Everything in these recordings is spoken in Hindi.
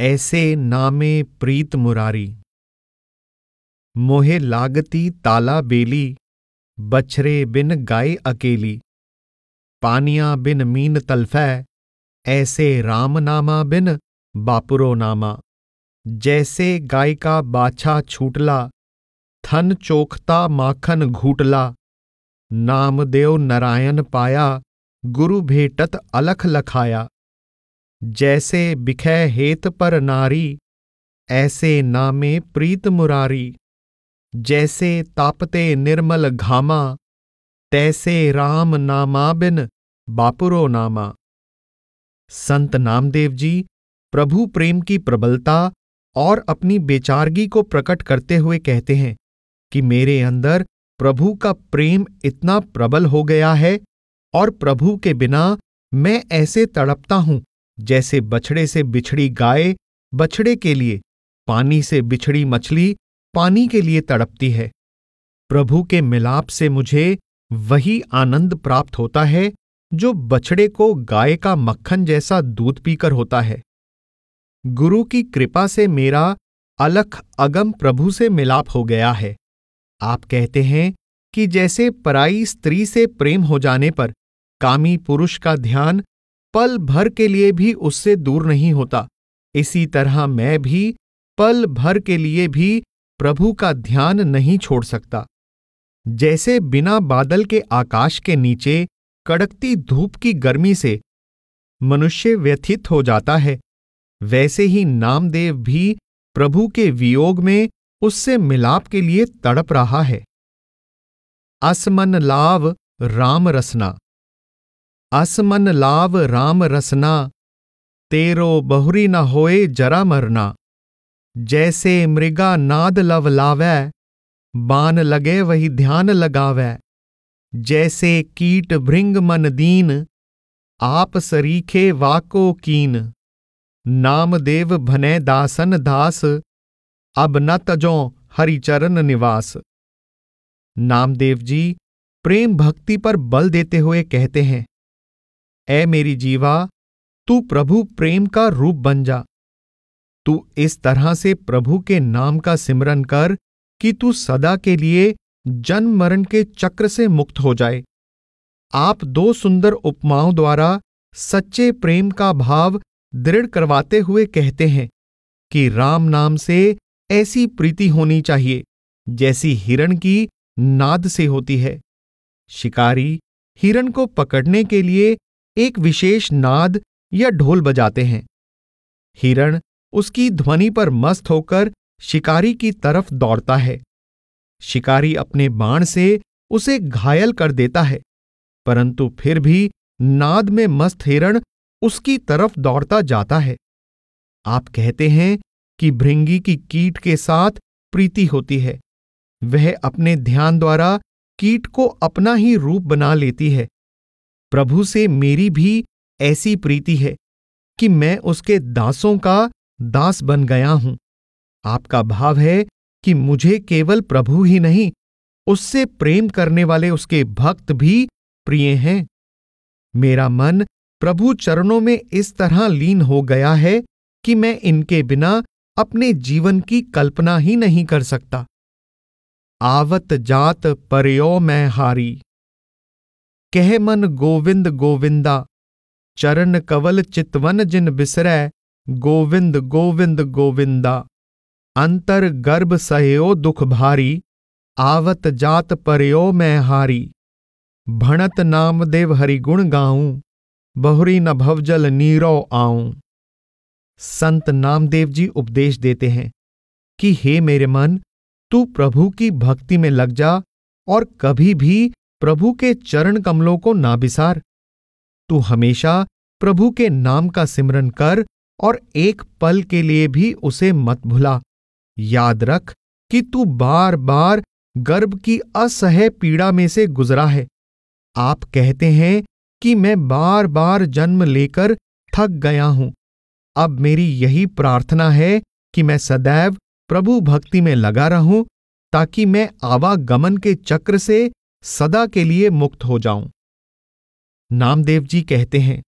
ऐसे नामे प्रीत मुरारी मोहे लागती ताला बेली बछरे बिन गाय अकेली पानिया बिन मीन तलफै ऐसे राम नामा बिन बापुरो नामा जैसे गाय का बाछा छूटला थन चोखता माखन घूटला नामदेव नारायण पाया गुरु भेटत अलख लखाया जैसे बिखै हेत पर नारी ऐसे नामे प्रीत मुरारी जैसे तापते निर्मल घामा तैसे राम नामा बिन बापुरो नामा संत नामदेव जी प्रभु प्रेम की प्रबलता और अपनी बेचारगी को प्रकट करते हुए कहते हैं कि मेरे अंदर प्रभु का प्रेम इतना प्रबल हो गया है और प्रभु के बिना मैं ऐसे तड़पता हूं जैसे बछड़े से बिछड़ी गाय बछड़े के लिए पानी से बिछड़ी मछली पानी के लिए तड़पती है प्रभु के मिलाप से मुझे वही आनंद प्राप्त होता है जो बछड़े को गाय का मक्खन जैसा दूध पीकर होता है गुरु की कृपा से मेरा अलख अगम प्रभु से मिलाप हो गया है आप कहते हैं कि जैसे पराई स्त्री से प्रेम हो जाने पर कामी पुरुष का ध्यान पल भर के लिए भी उससे दूर नहीं होता इसी तरह मैं भी पल भर के लिए भी प्रभु का ध्यान नहीं छोड़ सकता जैसे बिना बादल के आकाश के नीचे कड़कती धूप की गर्मी से मनुष्य व्यथित हो जाता है वैसे ही नामदेव भी प्रभु के वियोग में उससे मिलाप के लिए तड़प रहा है असमन लाव राम रसना असमन लाव राम रसना तेरो बहुरी न होए जरा मरना जैसे मृगा नाद लव लावै बान लगे वही ध्यान लगावै जैसे कीट भृंग मन दीन आप सरीखे वाको कीन नामदेव भने दासन दास अब न तजो हरिचरण निवास नामदेव जी प्रेम भक्ति पर बल देते हुए कहते हैं ए मेरी जीवा तू प्रभु प्रेम का रूप बन जा तू इस तरह से प्रभु के नाम का सिमरन कर कि तू सदा के लिए जन्म मरण के चक्र से मुक्त हो जाए आप दो सुंदर उपमाओं द्वारा सच्चे प्रेम का भाव दृढ़ करवाते हुए कहते हैं कि राम नाम से ऐसी प्रीति होनी चाहिए जैसी हिरण की नाद से होती है शिकारी हिरण को पकड़ने के लिए एक विशेष नाद या ढोल बजाते हैं हिरण उसकी ध्वनि पर मस्त होकर शिकारी की तरफ दौड़ता है शिकारी अपने बाण से उसे घायल कर देता है परंतु फिर भी नाद में मस्त हिरण उसकी तरफ दौड़ता जाता है आप कहते हैं कि भृंगी की कीट के साथ प्रीति होती है वह अपने ध्यान द्वारा कीट को अपना ही रूप बना लेती है प्रभु से मेरी भी ऐसी प्रीति है कि मैं उसके दासों का दास बन गया हूं आपका भाव है कि मुझे केवल प्रभु ही नहीं उससे प्रेम करने वाले उसके भक्त भी प्रिय हैं मेरा मन प्रभु चरणों में इस तरह लीन हो गया है कि मैं इनके बिना अपने जीवन की कल्पना ही नहीं कर सकता आवत जात परयो मैं हारी कह मन गोविंद गोविंदा चरण कवल चितवन जिन बिसरै गोविंद गोविंद गोविंदा अंतर गर्भ सहयो दुख भारी आवत जात परयो मैं हारी भणत नामदेव हरिगुण गाऊं बहुरी न भवजल नीरो आऊं संत नामदेव जी उपदेश देते हैं कि हे मेरे मन तू प्रभु की भक्ति में लग जा और कभी भी प्रभु के चरण कमलों को ना बिसार तू हमेशा प्रभु के नाम का सिमरन कर और एक पल के लिए भी उसे मत भुला याद रख कि तू बार बार गर्भ की असह्य पीड़ा में से गुजरा है आप कहते हैं कि मैं बार बार जन्म लेकर थक गया हूं अब मेरी यही प्रार्थना है कि मैं सदैव प्रभु भक्ति में लगा रहूं ताकि मैं आवागमन के चक्र से सदा के लिए मुक्त हो जाऊं नामदेव जी कहते हैं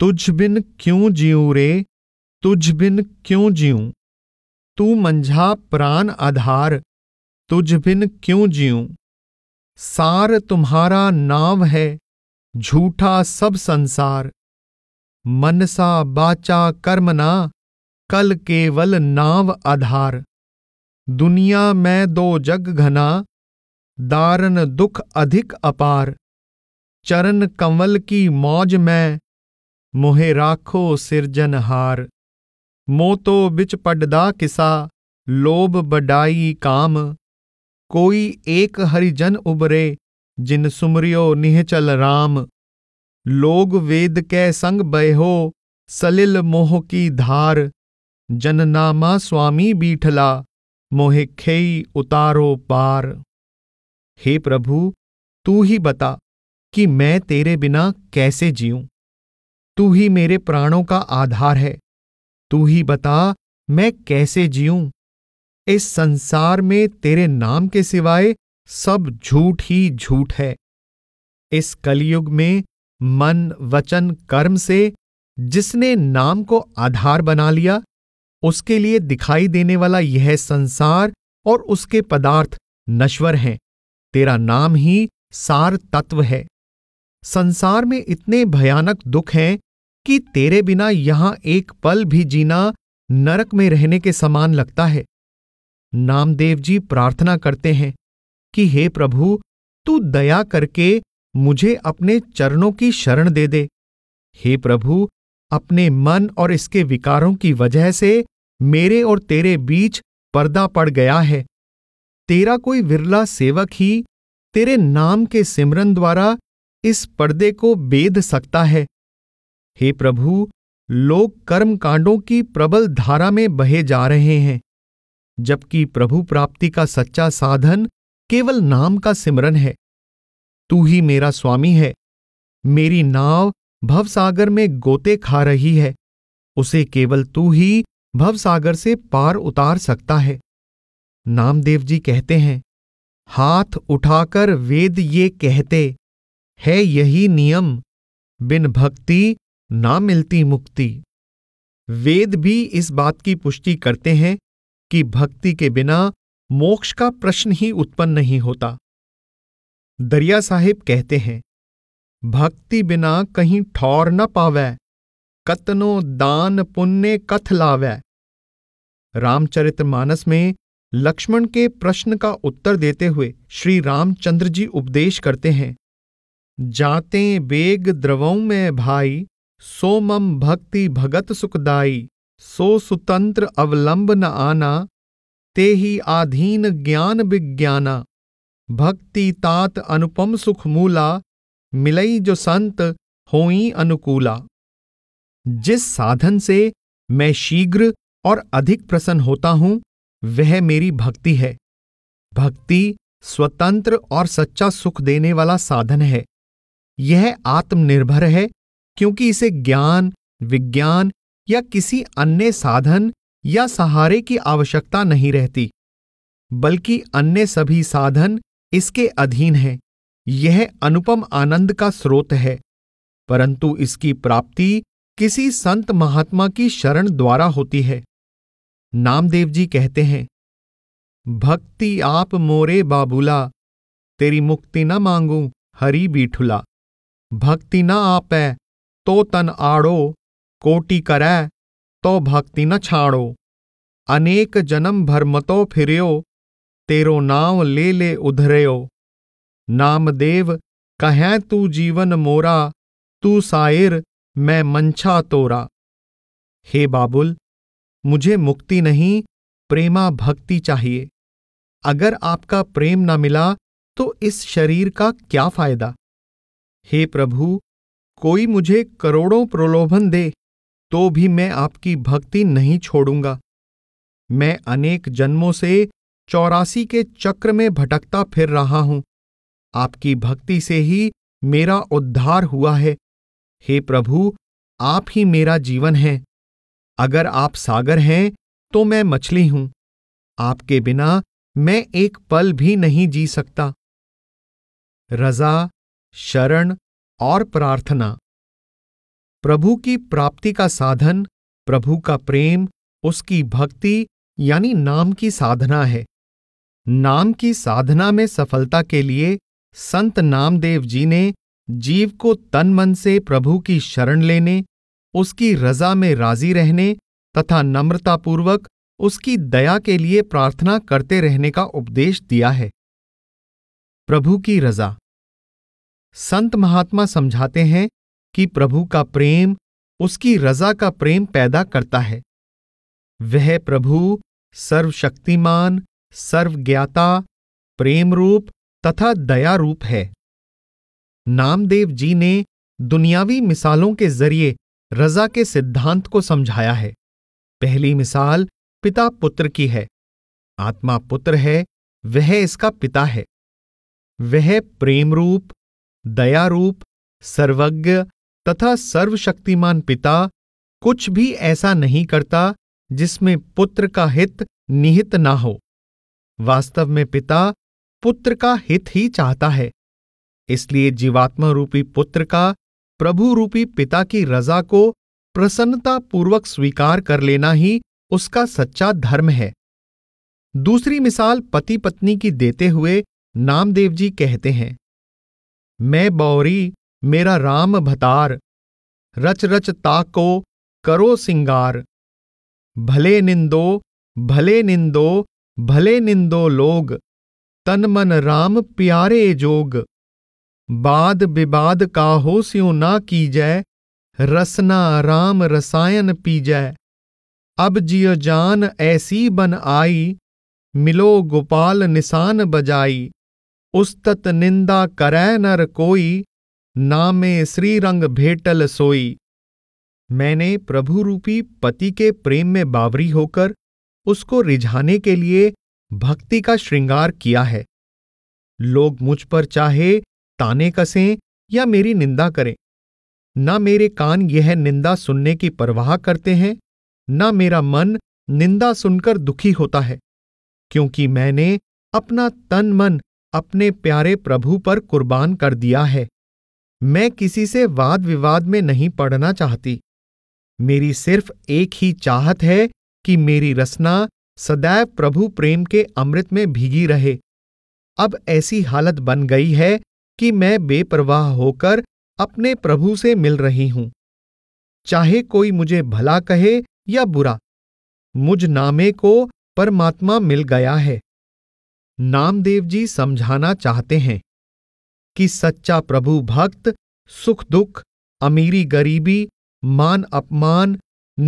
तुझ बिन क्यों जीऊ रे तुझ बिन क्यों जीऊ तू मंझा प्राण आधार तुझ बिन क्यों जीऊ सार तुम्हारा नाम है झूठा सब संसार मनसा बाचा कर्मना कल केवल नाव आधार दुनिया में दो जग घना दारन दुख अधिक अपार चरण कंवल की मौज मैं मोहे राखो सिरजन सिरजनहार मोतो बिच पडदा किसा लोभ बडाई काम कोई एक हरिजन उबरे जिन सुमरियो निहचल राम लोग वेद कै संग बहो सलिल मोह की धार जननामा स्वामी बीठला मोहे खेई उतारो पार हे प्रभु तू ही बता कि मैं तेरे बिना कैसे जीऊं तू ही मेरे प्राणों का आधार है तू ही बता मैं कैसे जीऊं इस संसार में तेरे नाम के सिवाय सब झूठ ही झूठ है इस कलयुग में मन वचन कर्म से जिसने नाम को आधार बना लिया उसके लिए दिखाई देने वाला यह संसार और उसके पदार्थ नश्वर हैं तेरा नाम ही सार तत्व है संसार में इतने भयानक दुख हैं कि तेरे बिना यहां एक पल भी जीना नरक में रहने के समान लगता है नामदेव जी प्रार्थना करते हैं कि हे प्रभु तू दया करके मुझे अपने चरणों की शरण दे दे हे प्रभु अपने मन और इसके विकारों की वजह से मेरे और तेरे बीच पर्दा पड़ गया है तेरा कोई विरला सेवक ही तेरे नाम के सिमरन द्वारा इस पर्दे को बेद सकता है हे प्रभु लोग कर्म कांडों की प्रबल धारा में बहे जा रहे हैं जबकि प्रभु प्राप्ति का सच्चा साधन केवल नाम का सिमरन है तू ही मेरा स्वामी है मेरी नाव भवसागर में गोते खा रही है उसे केवल तू ही भवसागर से पार उतार सकता है नामदेव जी कहते हैं हाथ उठाकर वेद ये कहते है यही नियम बिन भक्ति ना मिलती मुक्ति वेद भी इस बात की पुष्टि करते हैं कि भक्ति के बिना मोक्ष का प्रश्न ही उत्पन्न नहीं होता दरिया साहिब कहते हैं भक्ति बिना कहीं ठौर न पावै कतनो दान पुण्य कथ लावै रामचरितमानस में लक्ष्मण के प्रश्न का उत्तर देते हुए श्री रामचंद्र जी उपदेश करते हैं जाते बेग द्रवों में भाई सो मम भक्ति भगत सुखदाई सो सुतंत्र अवलंब न आना ते ही आधीन ज्ञान विज्ञाना भक्ति तात अनुपम सुख मूला मिलई जो संत होई अनुकूला जिस साधन से मैं शीघ्र और अधिक प्रसन्न होता हूं वह मेरी भक्ति है भक्ति स्वतंत्र और सच्चा सुख देने वाला साधन है यह आत्मनिर्भर है क्योंकि इसे ज्ञान विज्ञान या किसी अन्य साधन या सहारे की आवश्यकता नहीं रहती बल्कि अन्य सभी साधन इसके अधीन हैं यह अनुपम आनंद का स्रोत है परंतु इसकी प्राप्ति किसी संत महात्मा की शरण द्वारा होती है नामदेव जी कहते हैं भक्ति आप मोरे बाबूला तेरी मुक्ति न मांगू हरी बीठुला भक्ति न आपै तो तन आड़ो कोटि करै तो भक्ति न छाड़ो अनेक जन्म भरमतो फिरयो तेरो नाम ले ले उधरयो नामदेव कहें तू जीवन मोरा तू सायर मैं मंछा तोरा हे बाबुल मुझे मुक्ति नहीं प्रेमा भक्ति चाहिए अगर आपका प्रेम न मिला तो इस शरीर का क्या फायदा हे प्रभु कोई मुझे करोड़ों प्रलोभन दे तो भी मैं आपकी भक्ति नहीं छोड़ूंगा मैं अनेक जन्मों से चौरासी के चक्र में भटकता फिर रहा हूं आपकी भक्ति से ही मेरा उद्धार हुआ है हे प्रभु आप ही मेरा जीवन है अगर आप सागर हैं तो मैं मछली हूं आपके बिना मैं एक पल भी नहीं जी सकता रजा शरण और प्रार्थना प्रभु की प्राप्ति का साधन प्रभु का प्रेम उसकी भक्ति यानी नाम की साधना है नाम की साधना में सफलता के लिए संत नामदेव जी ने जीव को तन मन से प्रभु की शरण लेने उसकी रजा में राजी रहने तथा नम्रतापूर्वक उसकी दया के लिए प्रार्थना करते रहने का उपदेश दिया है प्रभु की रजा संत महात्मा समझाते हैं कि प्रभु का प्रेम उसकी रजा का प्रेम पैदा करता है वह प्रभु सर्वशक्तिमान सर्वज्ञाता प्रेम रूप तथा दया रूप है नामदेव जी ने दुनियावी मिसालों के जरिए रजा के सिद्धांत को समझाया है पहली मिसाल पिता पुत्र की है आत्मा पुत्र है वह इसका पिता है वह प्रेम रूप दया रूप सर्वज्ञ तथा सर्वशक्तिमान पिता कुछ भी ऐसा नहीं करता जिसमें पुत्र का हित निहित ना हो वास्तव में पिता पुत्र का हित ही चाहता है इसलिए जीवात्मा रूपी पुत्र का प्रभु रूपी पिता की रजा को प्रसन्नतापूर्वक स्वीकार कर लेना ही उसका सच्चा धर्म है दूसरी मिसाल पति पत्नी की देते हुए नामदेव जी कहते हैं मैं बौरी मेरा राम भतार रच रच ताको करो सिंगार भले निंदो भले निंदो भले निंदो लोग तन मन राम प्यारे जोग बाद विवाद काहो स्यो ना जय रसना राम रसायन पी जय अब जियो जान ऐसी बन आई मिलो गोपाल निशान बजाई उस्तत निंदा करै नर कोई नामे श्रीरंग भेटल सोई मैंने प्रभु रूपी पति के प्रेम में बावरी होकर उसको रिझाने के लिए भक्ति का श्रृंगार किया है लोग मुझ पर चाहे ताने कसें या मेरी निंदा करें न मेरे कान यह निंदा सुनने की परवाह करते हैं न मेरा मन निंदा सुनकर दुखी होता है क्योंकि मैंने अपना तन मन अपने प्यारे प्रभु पर कुर्बान कर दिया है मैं किसी से वाद विवाद में नहीं पड़ना चाहती मेरी सिर्फ एक ही चाहत है कि मेरी रसना सदैव प्रभु प्रेम के अमृत में भीगी रहे अब ऐसी हालत बन गई है कि मैं बेपरवाह होकर अपने प्रभु से मिल रही हूं चाहे कोई मुझे भला कहे या बुरा मुझ नामे को परमात्मा मिल गया है नामदेव जी समझाना चाहते हैं कि सच्चा प्रभु भक्त सुख दुख अमीरी गरीबी मान अपमान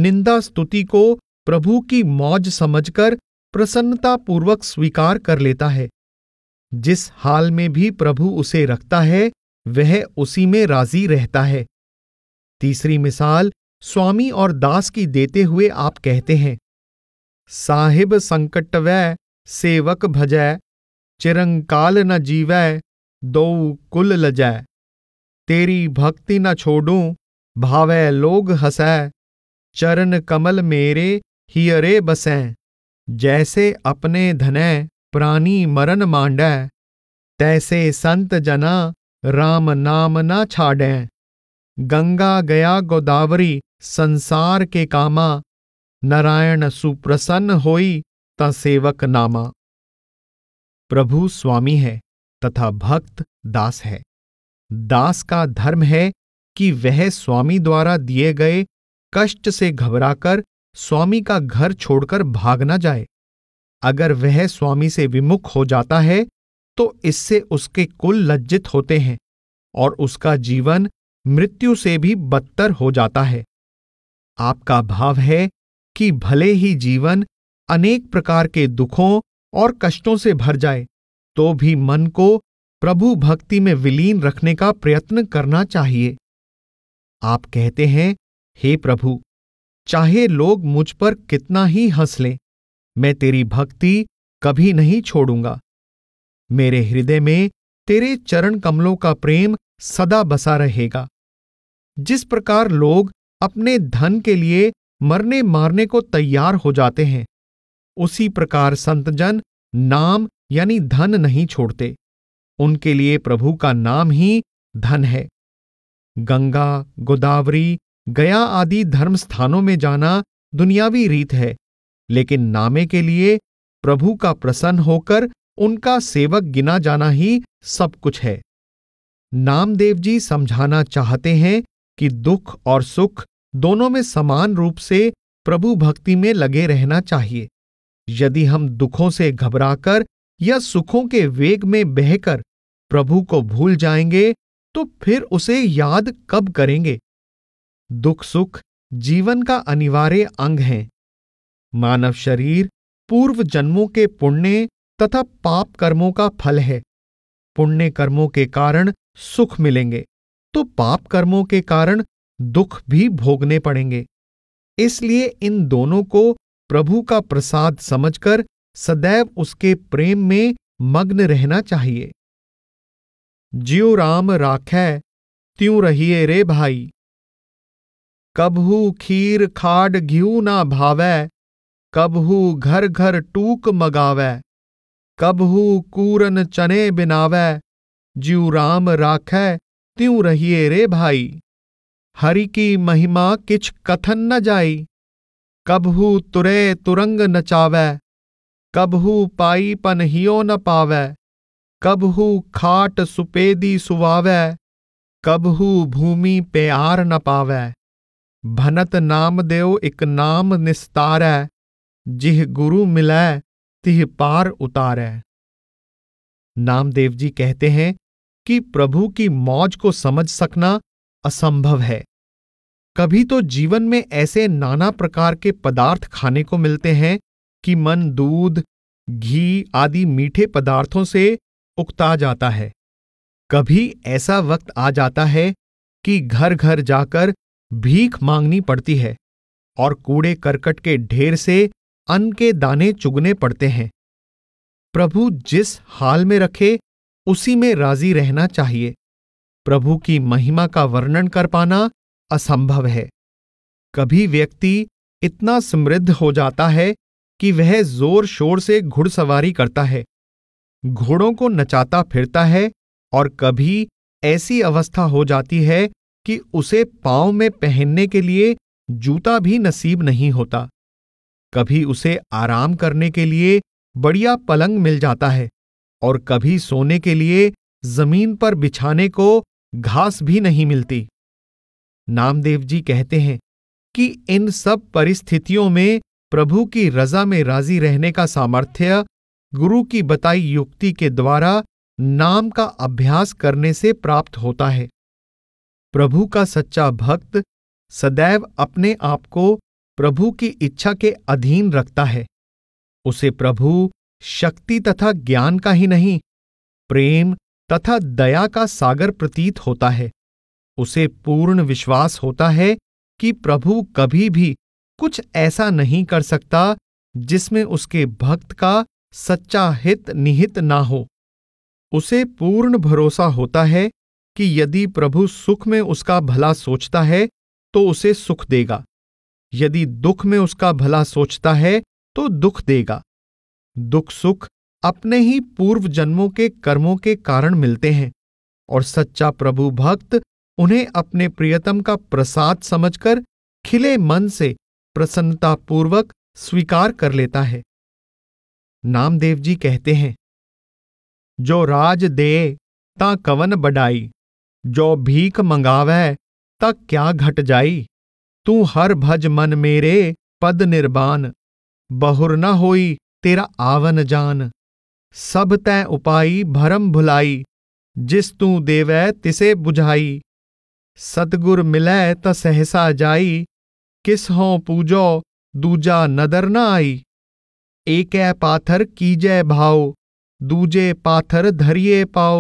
निंदा स्तुति को प्रभु की मौज समझकर प्रसन्नतापूर्वक स्वीकार कर लेता है जिस हाल में भी प्रभु उसे रखता है वह उसी में राजी रहता है तीसरी मिसाल स्वामी और दास की देते हुए आप कहते हैं साहिब संकट व सेवक भजय चिरंकाल न जीवै दो कुल लजय तेरी भक्ति न छोड़ूं भावै लोग हसै चरण कमल मेरे हियरे बसें जैसे अपने धनै प्राणी मरण मांड तैसे संत जना राम नाम ना छाड़ै गंगा गया गोदावरी संसार के कामा नारायण सुप्रसन्न होई त सेवक नामा प्रभु स्वामी है तथा भक्त दास है दास का धर्म है कि वह स्वामी द्वारा दिए गए कष्ट से घबराकर स्वामी का घर छोड़कर भाग न जाए अगर वह स्वामी से विमुख हो जाता है तो इससे उसके कुल लज्जित होते हैं और उसका जीवन मृत्यु से भी बदतर हो जाता है आपका भाव है कि भले ही जीवन अनेक प्रकार के दुखों और कष्टों से भर जाए तो भी मन को प्रभु भक्ति में विलीन रखने का प्रयत्न करना चाहिए आप कहते हैं हे प्रभु चाहे लोग मुझ पर कितना ही हंस लें मैं तेरी भक्ति कभी नहीं छोड़ूंगा मेरे हृदय में तेरे चरण कमलों का प्रेम सदा बसा रहेगा जिस प्रकार लोग अपने धन के लिए मरने मारने को तैयार हो जाते हैं उसी प्रकार संतजन नाम यानी धन नहीं छोड़ते उनके लिए प्रभु का नाम ही धन है गंगा गोदावरी गया आदि धर्म स्थानों में जाना दुनियावी रीत है लेकिन नामे के लिए प्रभु का प्रसन्न होकर उनका सेवक गिना जाना ही सब कुछ है नामदेव जी समझाना चाहते हैं कि दुख और सुख दोनों में समान रूप से प्रभु भक्ति में लगे रहना चाहिए यदि हम दुखों से घबराकर या सुखों के वेग में बहकर प्रभु को भूल जाएंगे तो फिर उसे याद कब करेंगे दुख सुख जीवन का अनिवार्य अंग हैं मानव शरीर पूर्व जन्मों के पुण्य तथा पाप कर्मों का फल है पुण्य कर्मों के कारण सुख मिलेंगे तो पाप कर्मों के कारण दुख भी भोगने पड़ेंगे इसलिए इन दोनों को प्रभु का प्रसाद समझकर सदैव उसके प्रेम में मग्न रहना चाहिए ज्यो राम राखै त्यों रहिए रे भाई कबहू खीर खाड घ्यू ना भावै कबहू घर घर टूक मगावै कबहू कूरन चने बिनावै ज्यू राम राखै त्यों रहिए रे भाई हरि की महिमा किछ कथन न जाई कबहू तुरे तुरंग नचावै कबहू पाई पनहियो न पावै कबहू खाट सुपेदी सुवावै कबहू भूमि प्यार न पावै भनत नाम देव इक नाम निस्तारै जिह गुरु मिलाय तिह पार उतारै नामदेव जी कहते हैं कि प्रभु की मौज को समझ सकना असंभव है कभी तो जीवन में ऐसे नाना प्रकार के पदार्थ खाने को मिलते हैं कि मन दूध घी आदि मीठे पदार्थों से उकता जाता है कभी ऐसा वक्त आ जाता है कि घर घर जाकर भीख मांगनी पड़ती है और कूड़े करकट के ढेर से अन्न के दाने चुगने पड़ते हैं प्रभु जिस हाल में रखे उसी में राजी रहना चाहिए प्रभु की महिमा का वर्णन कर पाना असंभव है कभी व्यक्ति इतना समृद्ध हो जाता है कि वह जोर शोर से घुड़सवारी करता है घोड़ों को नचाता फिरता है और कभी ऐसी अवस्था हो जाती है कि उसे पाँव में पहनने के लिए जूता भी नसीब नहीं होता कभी उसे आराम करने के लिए बढ़िया पलंग मिल जाता है और कभी सोने के लिए जमीन पर बिछाने को घास भी नहीं मिलती नामदेव जी कहते हैं कि इन सब परिस्थितियों में प्रभु की रजा में राजी रहने का सामर्थ्य गुरु की बताई युक्ति के द्वारा नाम का अभ्यास करने से प्राप्त होता है प्रभु का सच्चा भक्त सदैव अपने आप को प्रभु की इच्छा के अधीन रखता है उसे प्रभु शक्ति तथा ज्ञान का ही नहीं प्रेम तथा दया का सागर प्रतीत होता है उसे पूर्ण विश्वास होता है कि प्रभु कभी भी कुछ ऐसा नहीं कर सकता जिसमें उसके भक्त का सच्चा हित निहित ना हो उसे पूर्ण भरोसा होता है कि यदि प्रभु सुख में उसका भला सोचता है तो उसे सुख देगा यदि दुख में उसका भला सोचता है तो दुख देगा दुख सुख अपने ही पूर्व जन्मों के कर्मों के कारण मिलते हैं और सच्चा प्रभु भक्त उन्हें अपने प्रियतम का प्रसाद समझकर खिले मन से प्रसन्नतापूर्वक स्वीकार कर लेता है नामदेव जी कहते हैं जो राज दे ता कवन बडाई जो भीख मंगावै ता क्या घट जाई तू हर भज मन मेरे पद निर्बान बहुर न होई तेरा आवन जान सब तै उपाई भरम भुलाई जिस तू देवै तिसे बुझाई सतगुर मिलै त सहसा जाई किस हों पूजो दूजा नदर न आई एक पाथर कीजै भाओ दूजे पाथर धरिए पाओ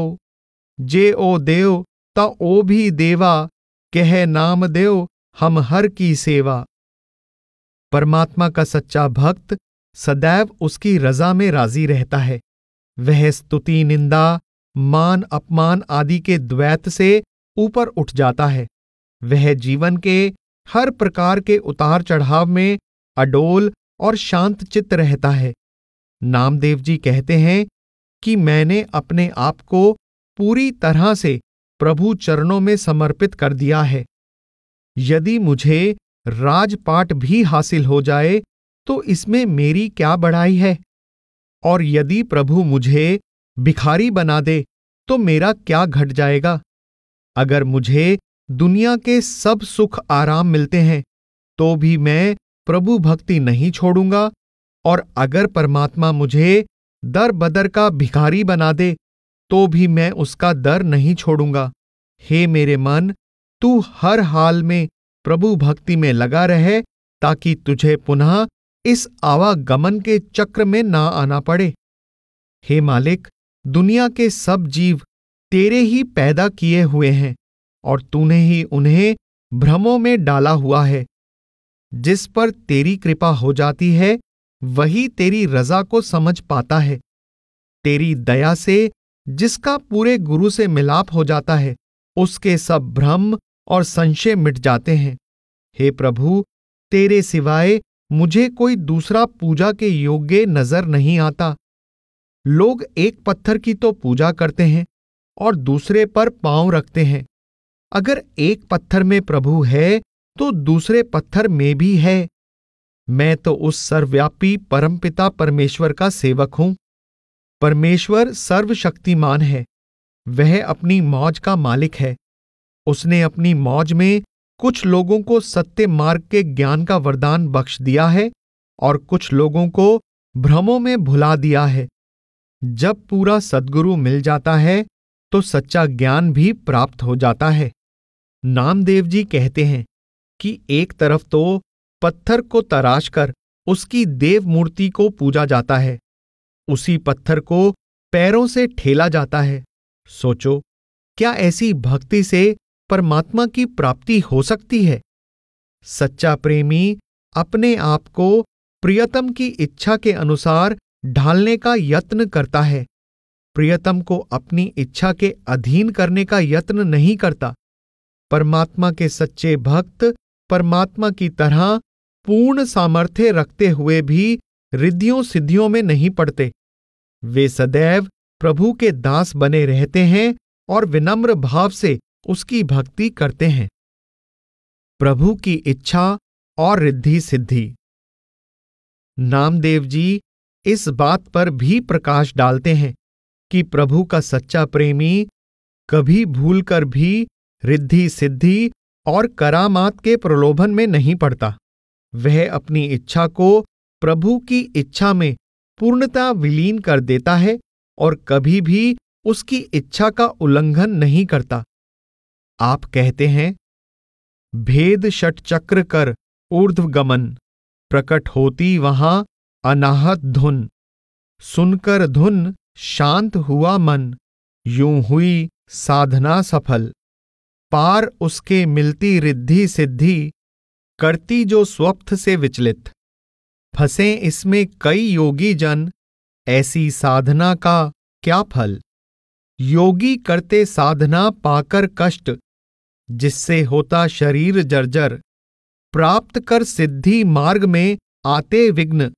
जे ओ देव त ओ भी देवा कह नाम देव हम हर की सेवा परमात्मा का सच्चा भक्त सदैव उसकी रजा में राजी रहता है वह स्तुति निंदा मान अपमान आदि के द्वैत से ऊपर उठ जाता है वह जीवन के हर प्रकार के उतार चढ़ाव में अडोल और शांत चित्त रहता है नामदेव जी कहते हैं कि मैंने अपने आप को पूरी तरह से प्रभु चरणों में समर्पित कर दिया है यदि मुझे राजपाट भी हासिल हो जाए तो इसमें मेरी क्या बढ़ाई है और यदि प्रभु मुझे भिखारी बना दे तो मेरा क्या घट जाएगा अगर मुझे दुनिया के सब सुख आराम मिलते हैं तो भी मैं प्रभु भक्ति नहीं छोड़ूंगा और अगर परमात्मा मुझे दर बदर का भिखारी बना दे तो भी मैं उसका दर नहीं छोड़ूंगा हे मेरे मन तू हर हाल में प्रभु भक्ति में लगा रहे ताकि तुझे पुनः इस आवागमन के चक्र में ना आना पड़े हे मालिक दुनिया के सब जीव तेरे ही पैदा किए हुए हैं और तूने ही उन्हें भ्रमों में डाला हुआ है जिस पर तेरी कृपा हो जाती है वही तेरी रजा को समझ पाता है तेरी दया से जिसका पूरे गुरु से मिलाप हो जाता है उसके सब भ्रम और संशय मिट जाते हैं हे प्रभु तेरे सिवाय मुझे कोई दूसरा पूजा के योग्य नजर नहीं आता लोग एक पत्थर की तो पूजा करते हैं और दूसरे पर पांव रखते हैं अगर एक पत्थर में प्रभु है तो दूसरे पत्थर में भी है मैं तो उस सर्वव्यापी परमपिता परमेश्वर का सेवक हूं परमेश्वर सर्वशक्तिमान है वह अपनी मौज का मालिक है उसने अपनी मौज में कुछ लोगों को सत्य मार्ग के ज्ञान का वरदान बख्श दिया है और कुछ लोगों को भ्रमों में भुला दिया है जब पूरा सदगुरु मिल जाता है तो सच्चा ज्ञान भी प्राप्त हो जाता है नामदेव जी कहते हैं कि एक तरफ तो पत्थर को तराश कर उसकी देव मूर्ति को पूजा जाता है उसी पत्थर को पैरों से ठेला जाता है सोचो क्या ऐसी भक्ति से परमात्मा की प्राप्ति हो सकती है सच्चा प्रेमी अपने आप को प्रियतम की इच्छा के अनुसार ढालने का यत्न करता है प्रियतम को अपनी इच्छा के अधीन करने का यत्न नहीं करता परमात्मा के सच्चे भक्त परमात्मा की तरह पूर्ण सामर्थ्य रखते हुए भी रिद्धियों सिद्धियों में नहीं पड़ते वे सदैव प्रभु के दास बने रहते हैं और विनम्र भाव से उसकी भक्ति करते हैं प्रभु की इच्छा और रिद्धि सिद्धि नामदेव जी इस बात पर भी प्रकाश डालते हैं कि प्रभु का सच्चा प्रेमी कभी भूलकर भी रिद्धि सिद्धि और करामात के प्रलोभन में नहीं पड़ता वह अपनी इच्छा को प्रभु की इच्छा में पूर्णता विलीन कर देता है और कभी भी उसकी इच्छा का उल्लंघन नहीं करता आप कहते हैं भेद षटचक्र कर ऊर्ध्वगमन प्रकट होती वहां अनाहत धुन सुनकर धुन शांत हुआ मन यूं हुई साधना सफल पार उसके मिलती रिद्धि सिद्धि करती जो स्वप्थ से विचलित फंसे इसमें कई योगी जन ऐसी साधना का क्या फल योगी करते साधना पाकर कष्ट जिससे होता शरीर जर्जर प्राप्त कर सिद्धि मार्ग में आते विघ्न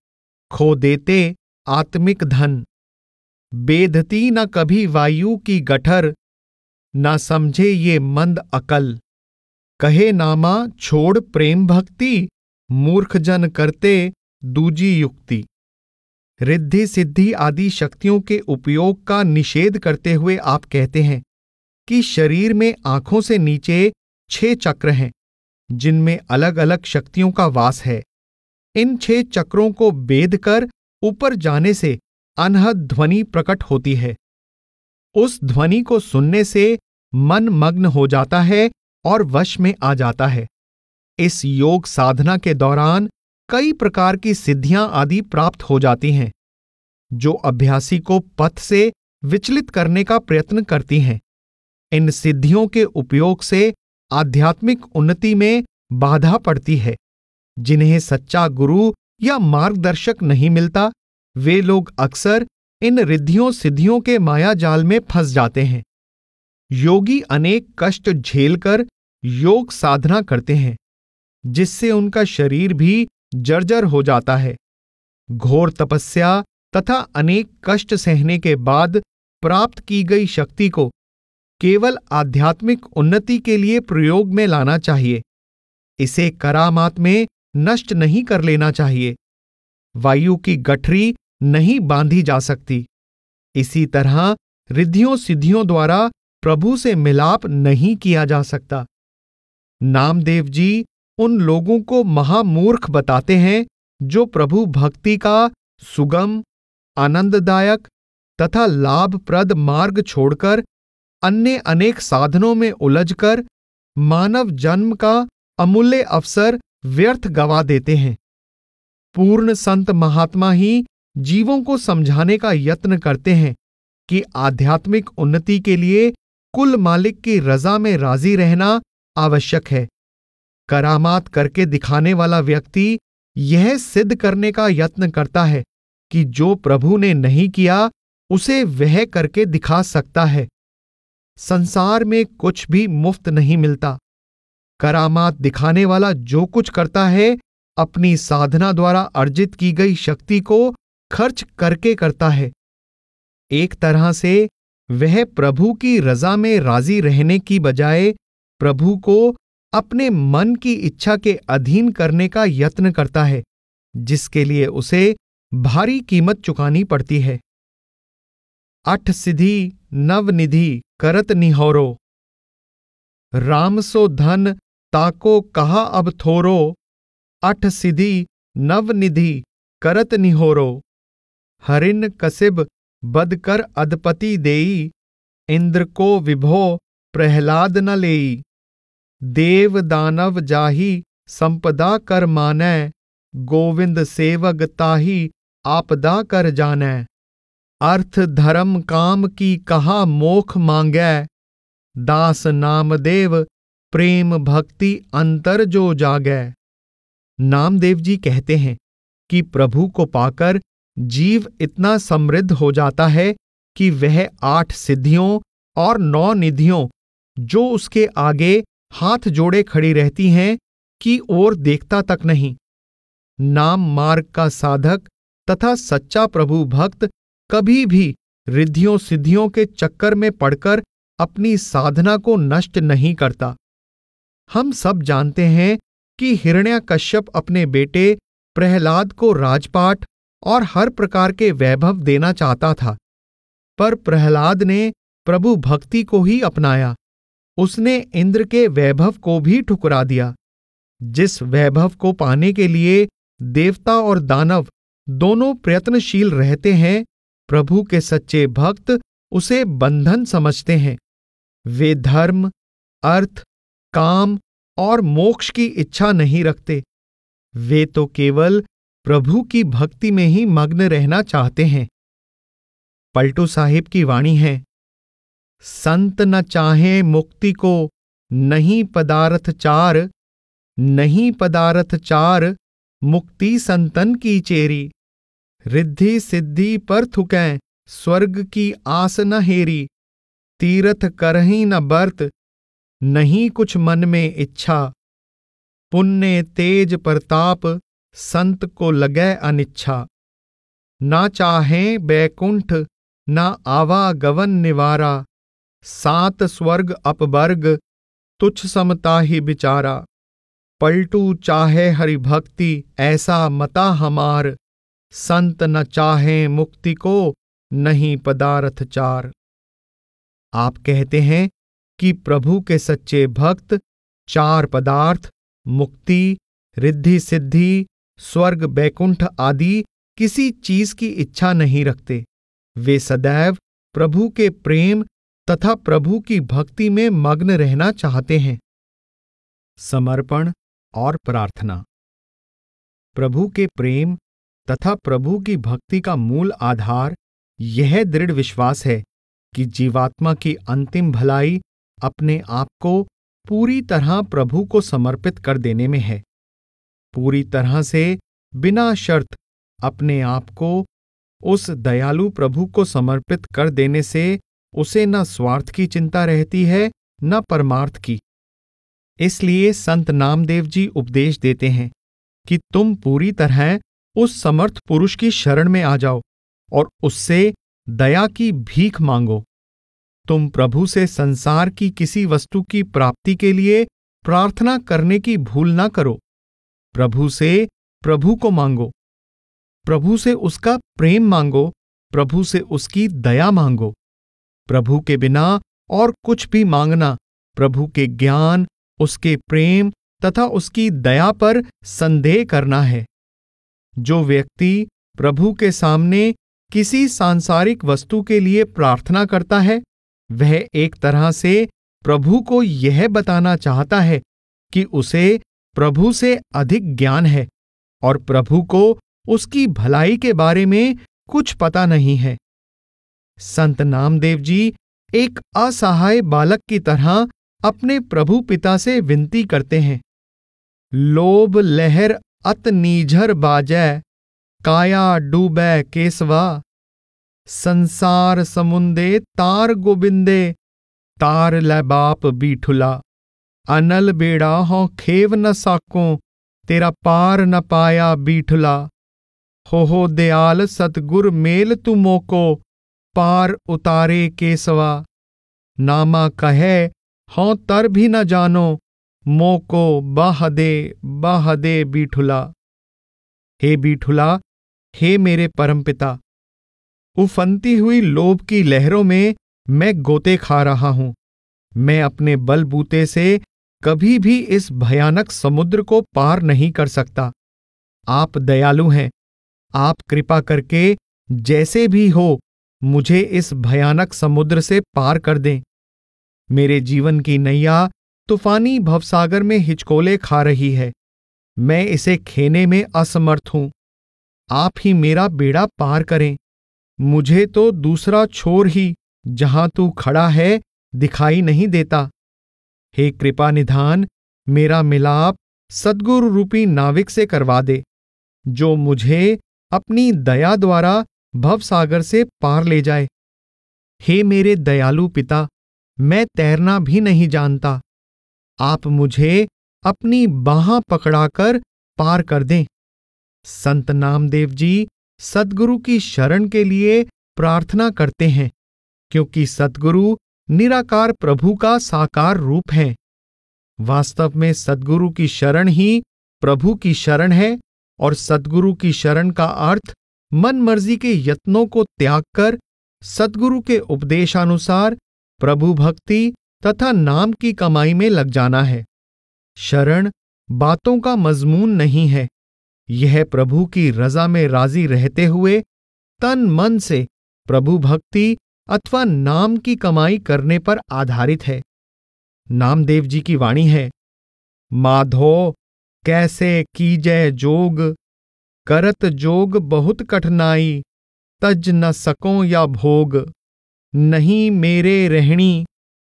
खो देते आत्मिक धन बेधती न कभी वायु की गठर न समझे ये मंद अकल कहे नामा छोड़ प्रेम भक्ति मूर्ख जन करते दूजी युक्ति रिद्धि सिद्धि आदि शक्तियों के उपयोग का निषेध करते हुए आप कहते हैं कि शरीर में आंखों से नीचे छह चक्र हैं जिनमें अलग अलग शक्तियों का वास है इन छह चक्रों को बेद कर ऊपर जाने से अनहद ध्वनि प्रकट होती है उस ध्वनि को सुनने से मन मग्न हो जाता है और वश में आ जाता है इस योग साधना के दौरान कई प्रकार की सिद्धियां आदि प्राप्त हो जाती हैं जो अभ्यासी को पथ से विचलित करने का प्रयत्न करती हैं इन सिद्धियों के उपयोग से आध्यात्मिक उन्नति में बाधा पड़ती है जिन्हें सच्चा गुरु या मार्गदर्शक नहीं मिलता वे लोग अक्सर इन रिद्धियों सिद्धियों के माया जाल में फंस जाते हैं योगी अनेक कष्ट झेलकर योग साधना करते हैं जिससे उनका शरीर भी जर्जर हो जाता है घोर तपस्या तथा अनेक कष्ट सहने के बाद प्राप्त की गई शक्ति को केवल आध्यात्मिक उन्नति के लिए प्रयोग में लाना चाहिए इसे करामात में नष्ट नहीं कर लेना चाहिए वायु की गठरी नहीं बांधी जा सकती इसी तरह रिद्धियों सिद्धियों द्वारा प्रभु से मिलाप नहीं किया जा सकता नामदेव जी उन लोगों को महामूर्ख बताते हैं जो प्रभु भक्ति का सुगम आनंददायक तथा लाभप्रद मार्ग छोड़कर अन्य अनेक साधनों में उलझकर मानव जन्म का अमूल्य अवसर व्यर्थ गवा देते हैं पूर्ण संत महात्मा ही जीवों को समझाने का यत्न करते हैं कि आध्यात्मिक उन्नति के लिए कुल मालिक की रजा में राजी रहना आवश्यक है करामात करके दिखाने वाला व्यक्ति यह सिद्ध करने का यत्न करता है कि जो प्रभु ने नहीं किया उसे वह करके दिखा सकता है संसार में कुछ भी मुफ्त नहीं मिलता करामात दिखाने वाला जो कुछ करता है अपनी साधना द्वारा अर्जित की गई शक्ति को खर्च करके करता है एक तरह से वह प्रभु की रजा में राजी रहने की बजाय प्रभु को अपने मन की इच्छा के अधीन करने का यत्न करता है जिसके लिए उसे भारी कीमत चुकानी पड़ती है अठ सिधि नवनिधि करत निहोरो राम सो धन ताको कहा अब थोरो अठ सिधि नव निधि करत निहोरो हरिन कसिब बदकर अधपति देई इंद्र को विभो प्रहलाद न लेई देव दानव जाही संपदा कर मानै गोविंद सेवग ताही आपदा कर जानै अर्थ धर्म काम की कहा मोख मांगै दास नामदेव प्रेम भक्ति अंतर जो जागै नामदेव जी कहते हैं कि प्रभु को पाकर जीव इतना समृद्ध हो जाता है कि वह आठ सिद्धियों और नौ निधियों जो उसके आगे हाथ जोड़े खड़ी रहती हैं कि ओर देखता तक नहीं नाम मार्ग का साधक तथा सच्चा प्रभु भक्त कभी भी रिद्धियों सिद्धियों के चक्कर में पड़कर अपनी साधना को नष्ट नहीं करता हम सब जानते हैं कि हिरण्य कश्यप अपने बेटे प्रहलाद को राजपाट और हर प्रकार के वैभव देना चाहता था पर प्रहलाद ने प्रभु भक्ति को ही अपनाया उसने इंद्र के वैभव को भी ठुकरा दिया जिस वैभव को पाने के लिए देवता और दानव दोनों प्रयत्नशील रहते हैं प्रभु के सच्चे भक्त उसे बंधन समझते हैं वे धर्म अर्थ काम और मोक्ष की इच्छा नहीं रखते वे तो केवल प्रभु की भक्ति में ही मग्न रहना चाहते हैं पलटू साहिब की वाणी है संत न चाहे मुक्ति को नहीं पदार्थ चार नहीं पदार्थ चार मुक्ति संतन की चेरी रिद्धि सिद्धि पर थुकें स्वर्ग की आस न हेरी तीर्थ करही न बर्त नहीं कुछ मन में इच्छा पुण्य तेज प्रताप संत को लगे अनिच्छा ना चाहें बैकुंठ ना आवागवन निवारा सात स्वर्ग अपवर्ग तुच्छ समता ही बिचारा पलटू चाहे हरि भक्ति ऐसा मता हमार संत न चाहे मुक्ति को नहीं पदार्थ चार आप कहते हैं कि प्रभु के सच्चे भक्त चार पदार्थ मुक्ति रिद्धि सिद्धि स्वर्ग बैकुंठ आदि किसी चीज की इच्छा नहीं रखते वे सदैव प्रभु के प्रेम तथा प्रभु की भक्ति में मग्न रहना चाहते हैं समर्पण और प्रार्थना प्रभु के प्रेम तथा प्रभु की भक्ति का मूल आधार यह दृढ़ विश्वास है कि जीवात्मा की अंतिम भलाई अपने आप को पूरी तरह प्रभु को समर्पित कर देने में है पूरी तरह से बिना शर्त अपने आप को उस दयालु प्रभु को समर्पित कर देने से उसे न स्वार्थ की चिंता रहती है न परमार्थ की इसलिए संत नामदेव जी उपदेश देते हैं कि तुम पूरी तरह उस समर्थ पुरुष की शरण में आ जाओ और उससे दया की भीख मांगो तुम प्रभु से संसार की किसी वस्तु की प्राप्ति के लिए प्रार्थना करने की भूल ना करो प्रभु से प्रभु को मांगो प्रभु से उसका प्रेम मांगो प्रभु से उसकी दया मांगो प्रभु के बिना और कुछ भी मांगना प्रभु के ज्ञान उसके प्रेम तथा उसकी दया पर संदेह करना है जो व्यक्ति प्रभु के सामने किसी सांसारिक वस्तु के लिए प्रार्थना करता है वह एक तरह से प्रभु को यह बताना चाहता है कि उसे प्रभु से अधिक ज्ञान है और प्रभु को उसकी भलाई के बारे में कुछ पता नहीं है संत नामदेव जी एक असहाय बालक की तरह अपने प्रभु पिता से विनती करते हैं लोभ लहर अत नीझर बाजै काया डूबै केसवा संसार समुंदे तार गोबिंदे तार लै बाप बीठुला अनल बेड़ा हों खेव न साकों तेरा पार न पाया बीठुला हो हो दयाल सतगुर मेल तू मोको पार उतारे केसवा नामा कहे हों तर भी न जानो मोको बाहदे बाहदे बीठुला हे बीठुला हे मेरे परमपिता उफनती हुई लोभ की लहरों में मैं गोते खा रहा हूं मैं अपने बलबूते से कभी भी इस भयानक समुद्र को पार नहीं कर सकता आप दयालु हैं आप कृपा करके जैसे भी हो मुझे इस भयानक समुद्र से पार कर दें मेरे जीवन की नैया तूफानी भवसागर में हिचकोले खा रही है मैं इसे खेने में असमर्थ हूं आप ही मेरा बेड़ा पार करें मुझे तो दूसरा छोर ही जहां तू खड़ा है दिखाई नहीं देता हे कृपा निधान मेरा मिलाप सदगुरु रूपी नाविक से करवा दे जो मुझे अपनी दया द्वारा भवसागर से पार ले जाए हे मेरे दयालु पिता मैं तैरना भी नहीं जानता आप मुझे अपनी बाह पकड़ाकर पार कर दें संत नामदेव जी सदगुरु की शरण के लिए प्रार्थना करते हैं क्योंकि सदगुरु निराकार प्रभु का साकार रूप है वास्तव में सदगुरु की शरण ही प्रभु की शरण है और सदगुरु की शरण का अर्थ मन मर्जी के यत्नों को त्याग कर सदगुरु के उपदेशानुसार प्रभु भक्ति तथा नाम की कमाई में लग जाना है शरण बातों का मजमून नहीं है यह प्रभु की रजा में राजी रहते हुए तन मन से प्रभु भक्ति अथवा नाम की कमाई करने पर आधारित है नामदेव जी की वाणी है माधो कैसे जय जोग करत जोग बहुत कठिनाई तज न सको या भोग नहीं मेरे रहणी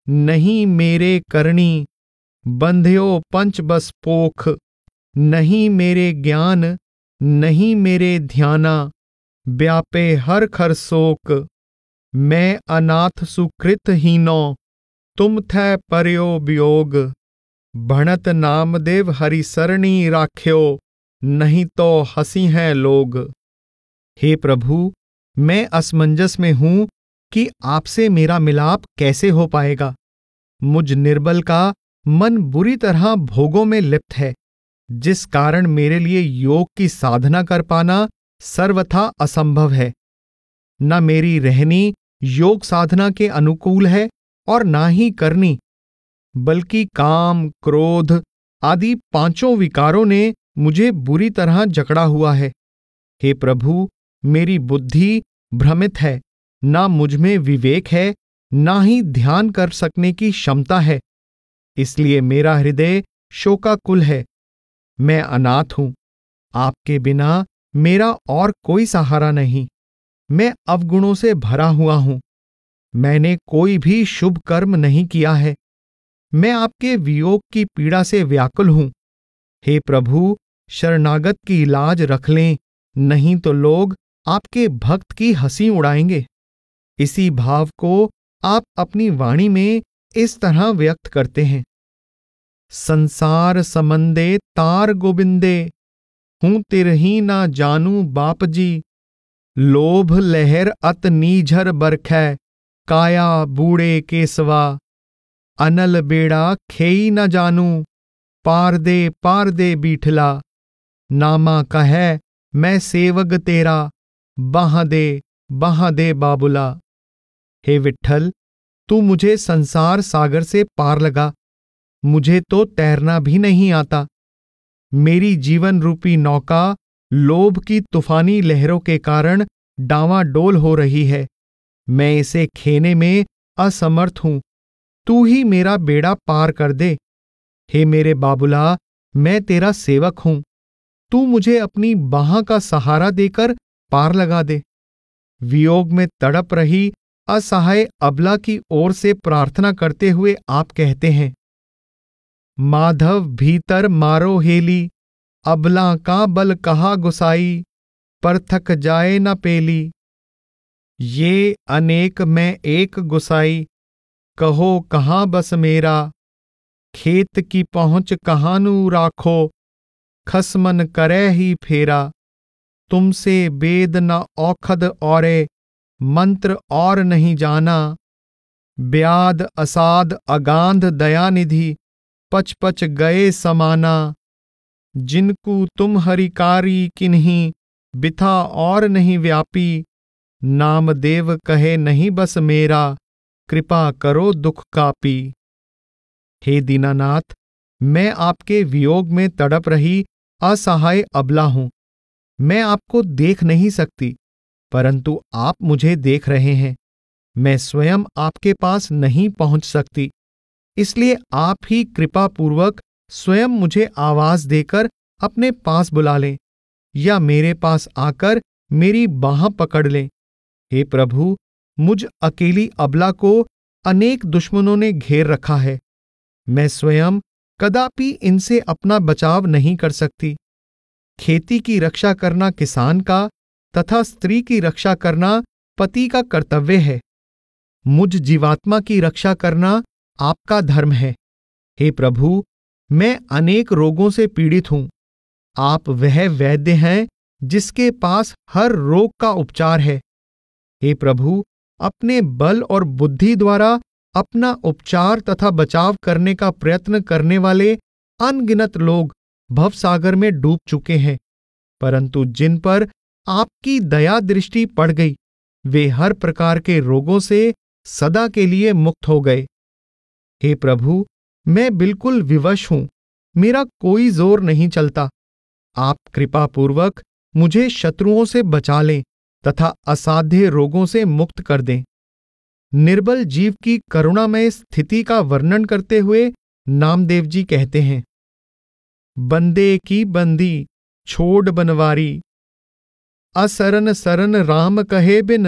नहीं मेरे करणी बंध्यो पंच बस पोख नहीं मेरे ज्ञान नहीं मेरे ध्याना व्यापे हर खर शोक मैं अनाथ सुकृत हीनो तुम थै पर्यो वियोग भणत नामदेव हरि सरणी राख्यो नहीं तो हसी हैं लोग हे प्रभु मैं असमंजस में हूँ कि आपसे मेरा मिलाप कैसे हो पाएगा मुझ निर्बल का मन बुरी तरह भोगों में लिप्त है जिस कारण मेरे लिए योग की साधना कर पाना सर्वथा असंभव है न मेरी रहनी योग साधना के अनुकूल है और ना ही करनी बल्कि काम क्रोध आदि पांचों विकारों ने मुझे बुरी तरह जकड़ा हुआ है हे प्रभु मेरी बुद्धि भ्रमित है ना मुझमें विवेक है ना ही ध्यान कर सकने की क्षमता है इसलिए मेरा हृदय शोकाकुल है मैं अनाथ हूं आपके बिना मेरा और कोई सहारा नहीं मैं अवगुणों से भरा हुआ हूं मैंने कोई भी शुभ कर्म नहीं किया है मैं आपके वियोग की पीड़ा से व्याकुल हूं हे प्रभु शरणागत की इलाज रख लें नहीं तो लोग आपके भक्त की हंसी उड़ाएंगे इसी भाव को आप अपनी वाणी में इस तरह व्यक्त करते हैं संसार समंदे तार गोबिंदे हूं तिरही ना जानू बाप जी लोभ लहर अत नीझर बरख काया बूढ़े केसवा अनल बेड़ा खेई न जानू पार दे पार दे बीठला नामा कह मैं सेवग तेरा बाह दे बाह दे बाबुला हे विट्ठल तू मुझे संसार सागर से पार लगा मुझे तो तैरना भी नहीं आता मेरी जीवन रूपी नौका लोभ की तूफानी लहरों के कारण डावाडोल हो रही है मैं इसे खेने में असमर्थ हूं तू ही मेरा बेड़ा पार कर दे हे मेरे बाबुला मैं तेरा सेवक हूं तू मुझे अपनी बाह का सहारा देकर पार लगा दे वियोग में तड़प रही असहाय अबला की ओर से प्रार्थना करते हुए आप कहते हैं माधव भीतर मारो हेली अबला का बल कहा गुसाई पर थक जाए न पेली ये अनेक मैं एक गुसाई कहो कहाँ बस मेरा खेत की पहुँच कहानू राखो खसमन करे ही फेरा तुमसे बेद न औखद औरे मंत्र और नहीं जाना ब्याद असाद अगांध दयानिधि पच पच गए समाना जिनकू तुम हरिकारी किन्हीं बिथा और नहीं व्यापी नामदेव कहे नहीं बस मेरा कृपा करो दुख कापी हे दीनानाथ मैं आपके वियोग में तड़प रही असहाय अबला हूं मैं आपको देख नहीं सकती परंतु आप मुझे देख रहे हैं मैं स्वयं आपके पास नहीं पहुंच सकती इसलिए आप ही कृपापूर्वक स्वयं मुझे आवाज देकर अपने पास बुला लें या मेरे पास आकर मेरी बाह पकड़ लें हे प्रभु मुझ अकेली अबला को अनेक दुश्मनों ने घेर रखा है मैं स्वयं कदापि इनसे अपना बचाव नहीं कर सकती खेती की रक्षा करना किसान का तथा स्त्री की रक्षा करना पति का कर्तव्य है मुझ जीवात्मा की रक्षा करना आपका धर्म है हे प्रभु मैं अनेक रोगों से पीड़ित हूं आप वह वैद्य हैं जिसके पास हर रोग का उपचार है हे प्रभु अपने बल और बुद्धि द्वारा अपना उपचार तथा बचाव करने का प्रयत्न करने वाले अनगिनत लोग भवसागर में डूब चुके हैं परंतु जिन पर आपकी दया दृष्टि पड़ गई वे हर प्रकार के रोगों से सदा के लिए मुक्त हो गए हे प्रभु मैं बिल्कुल विवश हूं मेरा कोई जोर नहीं चलता आप कृपापूर्वक मुझे शत्रुओं से बचा लें तथा असाध्य रोगों से मुक्त कर दें निर्बल जीव की करुणामय स्थिति का वर्णन करते हुए नामदेव जी कहते हैं बंदे की बंदी छोड़ बनवारी असरन सरन राम कहे बिन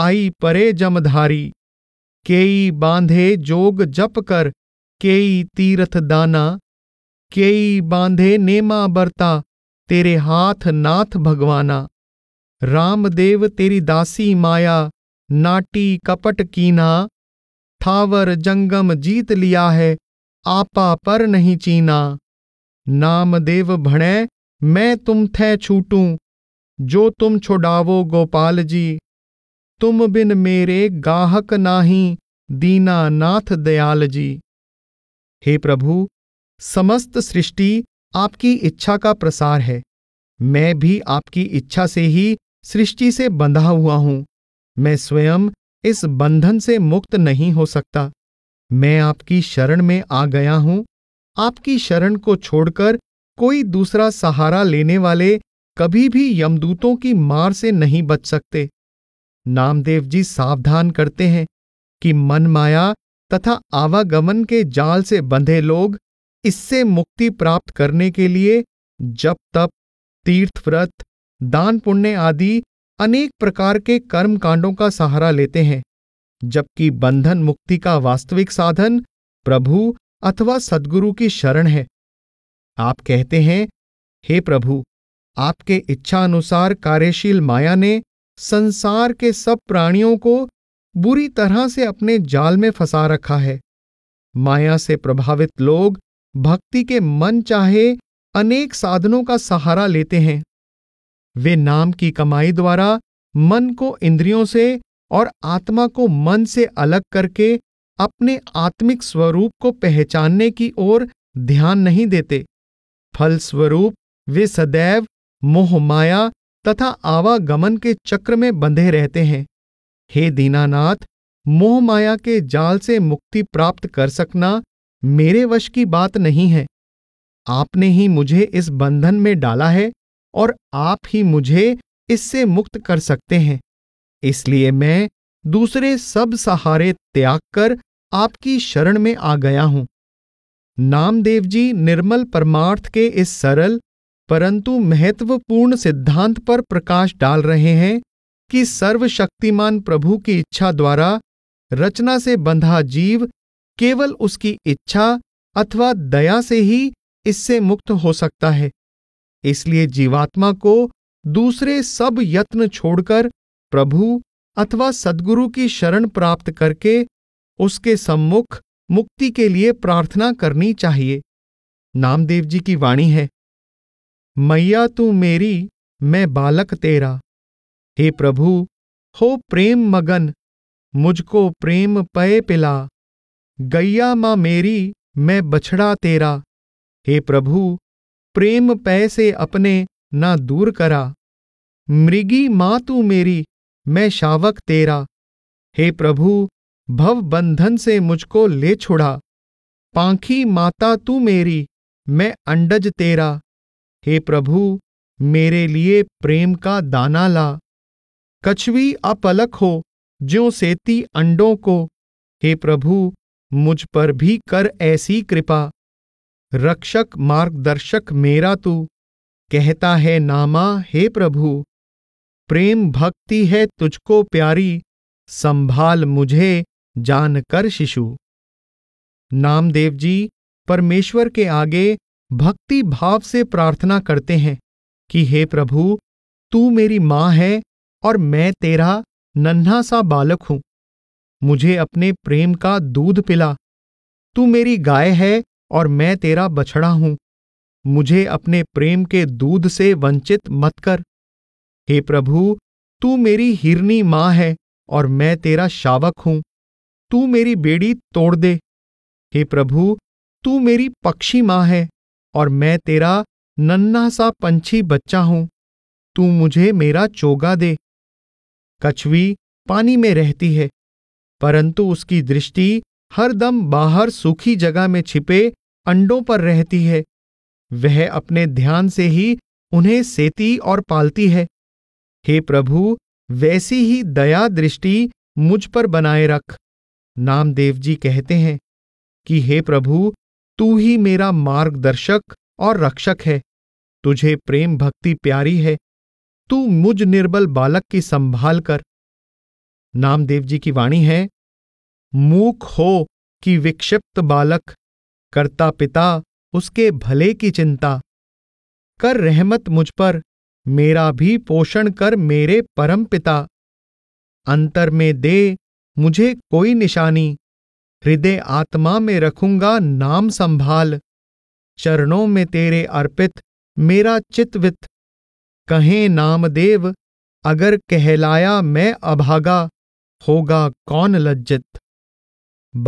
आई परे जमधारी केई बांधे जोग जप कर केई तीरथ दाना केई बांधे नेमा बरता तेरे हाथ नाथ भगवाना रामदेव तेरी दासी माया नाटी कपट कीना थावर जंगम जीत लिया है आपा पर नहीं चीना नामदेव भणै मैं तुम थे छूटूं जो तुम छुड़ावो गोपाल जी तुम बिन मेरे गाहक नाही नाथ दयाल जी हे प्रभु समस्त सृष्टि आपकी इच्छा का प्रसार है मैं भी आपकी इच्छा से ही सृष्टि से बंधा हुआ हूं मैं स्वयं इस बंधन से मुक्त नहीं हो सकता मैं आपकी शरण में आ गया हूं आपकी शरण को छोड़कर कोई दूसरा सहारा लेने वाले कभी भी यमदूतों की मार से नहीं बच सकते नामदेव जी सावधान करते हैं कि मनमाया तथा आवागमन के जाल से बंधे लोग इससे मुक्ति प्राप्त करने के लिए जप तप तीर्थ व्रत दान पुण्य आदि अनेक प्रकार के कर्म कांडों का सहारा लेते हैं जबकि बंधन मुक्ति का वास्तविक साधन प्रभु अथवा सदगुरु की शरण है आप कहते हैं हे प्रभु आपके इच्छा अनुसार कार्यशील माया ने संसार के सब प्राणियों को बुरी तरह से अपने जाल में फंसा रखा है माया से प्रभावित लोग भक्ति के मन चाहे अनेक साधनों का सहारा लेते हैं वे नाम की कमाई द्वारा मन को इंद्रियों से और आत्मा को मन से अलग करके अपने आत्मिक स्वरूप को पहचानने की ओर ध्यान नहीं देते फलस्वरूप वे सदैव मोह माया तथा आवागमन के चक्र में बंधे रहते हैं हे दीनानाथ मोह माया के जाल से मुक्ति प्राप्त कर सकना मेरे वश की बात नहीं है आपने ही मुझे इस बंधन में डाला है और आप ही मुझे इससे मुक्त कर सकते हैं इसलिए मैं दूसरे सब सहारे त्याग कर आपकी शरण में आ गया हूं नामदेव जी निर्मल परमार्थ के इस सरल परंतु महत्वपूर्ण सिद्धांत पर प्रकाश डाल रहे हैं कि सर्वशक्तिमान प्रभु की इच्छा द्वारा रचना से बंधा जीव केवल उसकी इच्छा अथवा दया से ही इससे मुक्त हो सकता है इसलिए जीवात्मा को दूसरे सब यत्न छोड़कर प्रभु अथवा सदगुरु की शरण प्राप्त करके उसके सम्मुख मुक्ति के लिए प्रार्थना करनी चाहिए नामदेव जी की वाणी है मैया तू मेरी मैं बालक तेरा हे प्रभु हो प्रेम मगन मुझको प्रेम पय पिला गैया माँ मेरी मैं बछड़ा तेरा हे प्रभु प्रेम पय से अपने ना दूर करा मृगी माँ तू मेरी मैं शावक तेरा हे प्रभु भव बंधन से मुझको ले छुड़ा पांखी माता तू मेरी मैं अंडज तेरा हे प्रभु मेरे लिए प्रेम का दाना ला कछवी अपलक हो ज्यो सेती अंडों को हे प्रभु मुझ पर भी कर ऐसी कृपा रक्षक मार्गदर्शक मेरा तू कहता है नामा हे प्रभु प्रेम भक्ति है तुझको प्यारी संभाल मुझे जानकर शिशु नामदेव जी परमेश्वर के आगे भक्ति भाव से प्रार्थना करते हैं कि हे प्रभु तू मेरी माँ है और मैं तेरा नन्हा सा बालक हूं मुझे अपने प्रेम का दूध पिला तू मेरी गाय है और मैं तेरा बछड़ा हूं मुझे अपने प्रेम के दूध से वंचित मत कर हे प्रभु तू मेरी हिरनी माँ है और मैं तेरा शावक हूं तू मेरी बेड़ी तोड़ दे हे प्रभु तू मेरी पक्षी माँ है और मैं तेरा नन्ना सा पंछी बच्चा हूं तू मुझे मेरा चोगा दे कछवी पानी में रहती है परंतु उसकी दृष्टि हर दम बाहर सूखी जगह में छिपे अंडों पर रहती है वह अपने ध्यान से ही उन्हें सेती और पालती है हे प्रभु वैसी ही दया दृष्टि मुझ पर बनाए रख नामदेव जी कहते हैं कि हे प्रभु तू ही मेरा मार्गदर्शक और रक्षक है तुझे प्रेम भक्ति प्यारी है तू मुझ निर्बल बालक की संभाल कर नामदेव जी की वाणी है मूक हो कि विक्षिप्त बालक करता पिता उसके भले की चिंता कर रहमत मुझ पर मेरा भी पोषण कर मेरे परम पिता अंतर में दे मुझे कोई निशानी हृदय आत्मा में रखूंगा नाम संभाल चरणों में तेरे अर्पित मेरा चितवित कहें नामदेव अगर कहलाया मैं अभागा होगा कौन लज्जित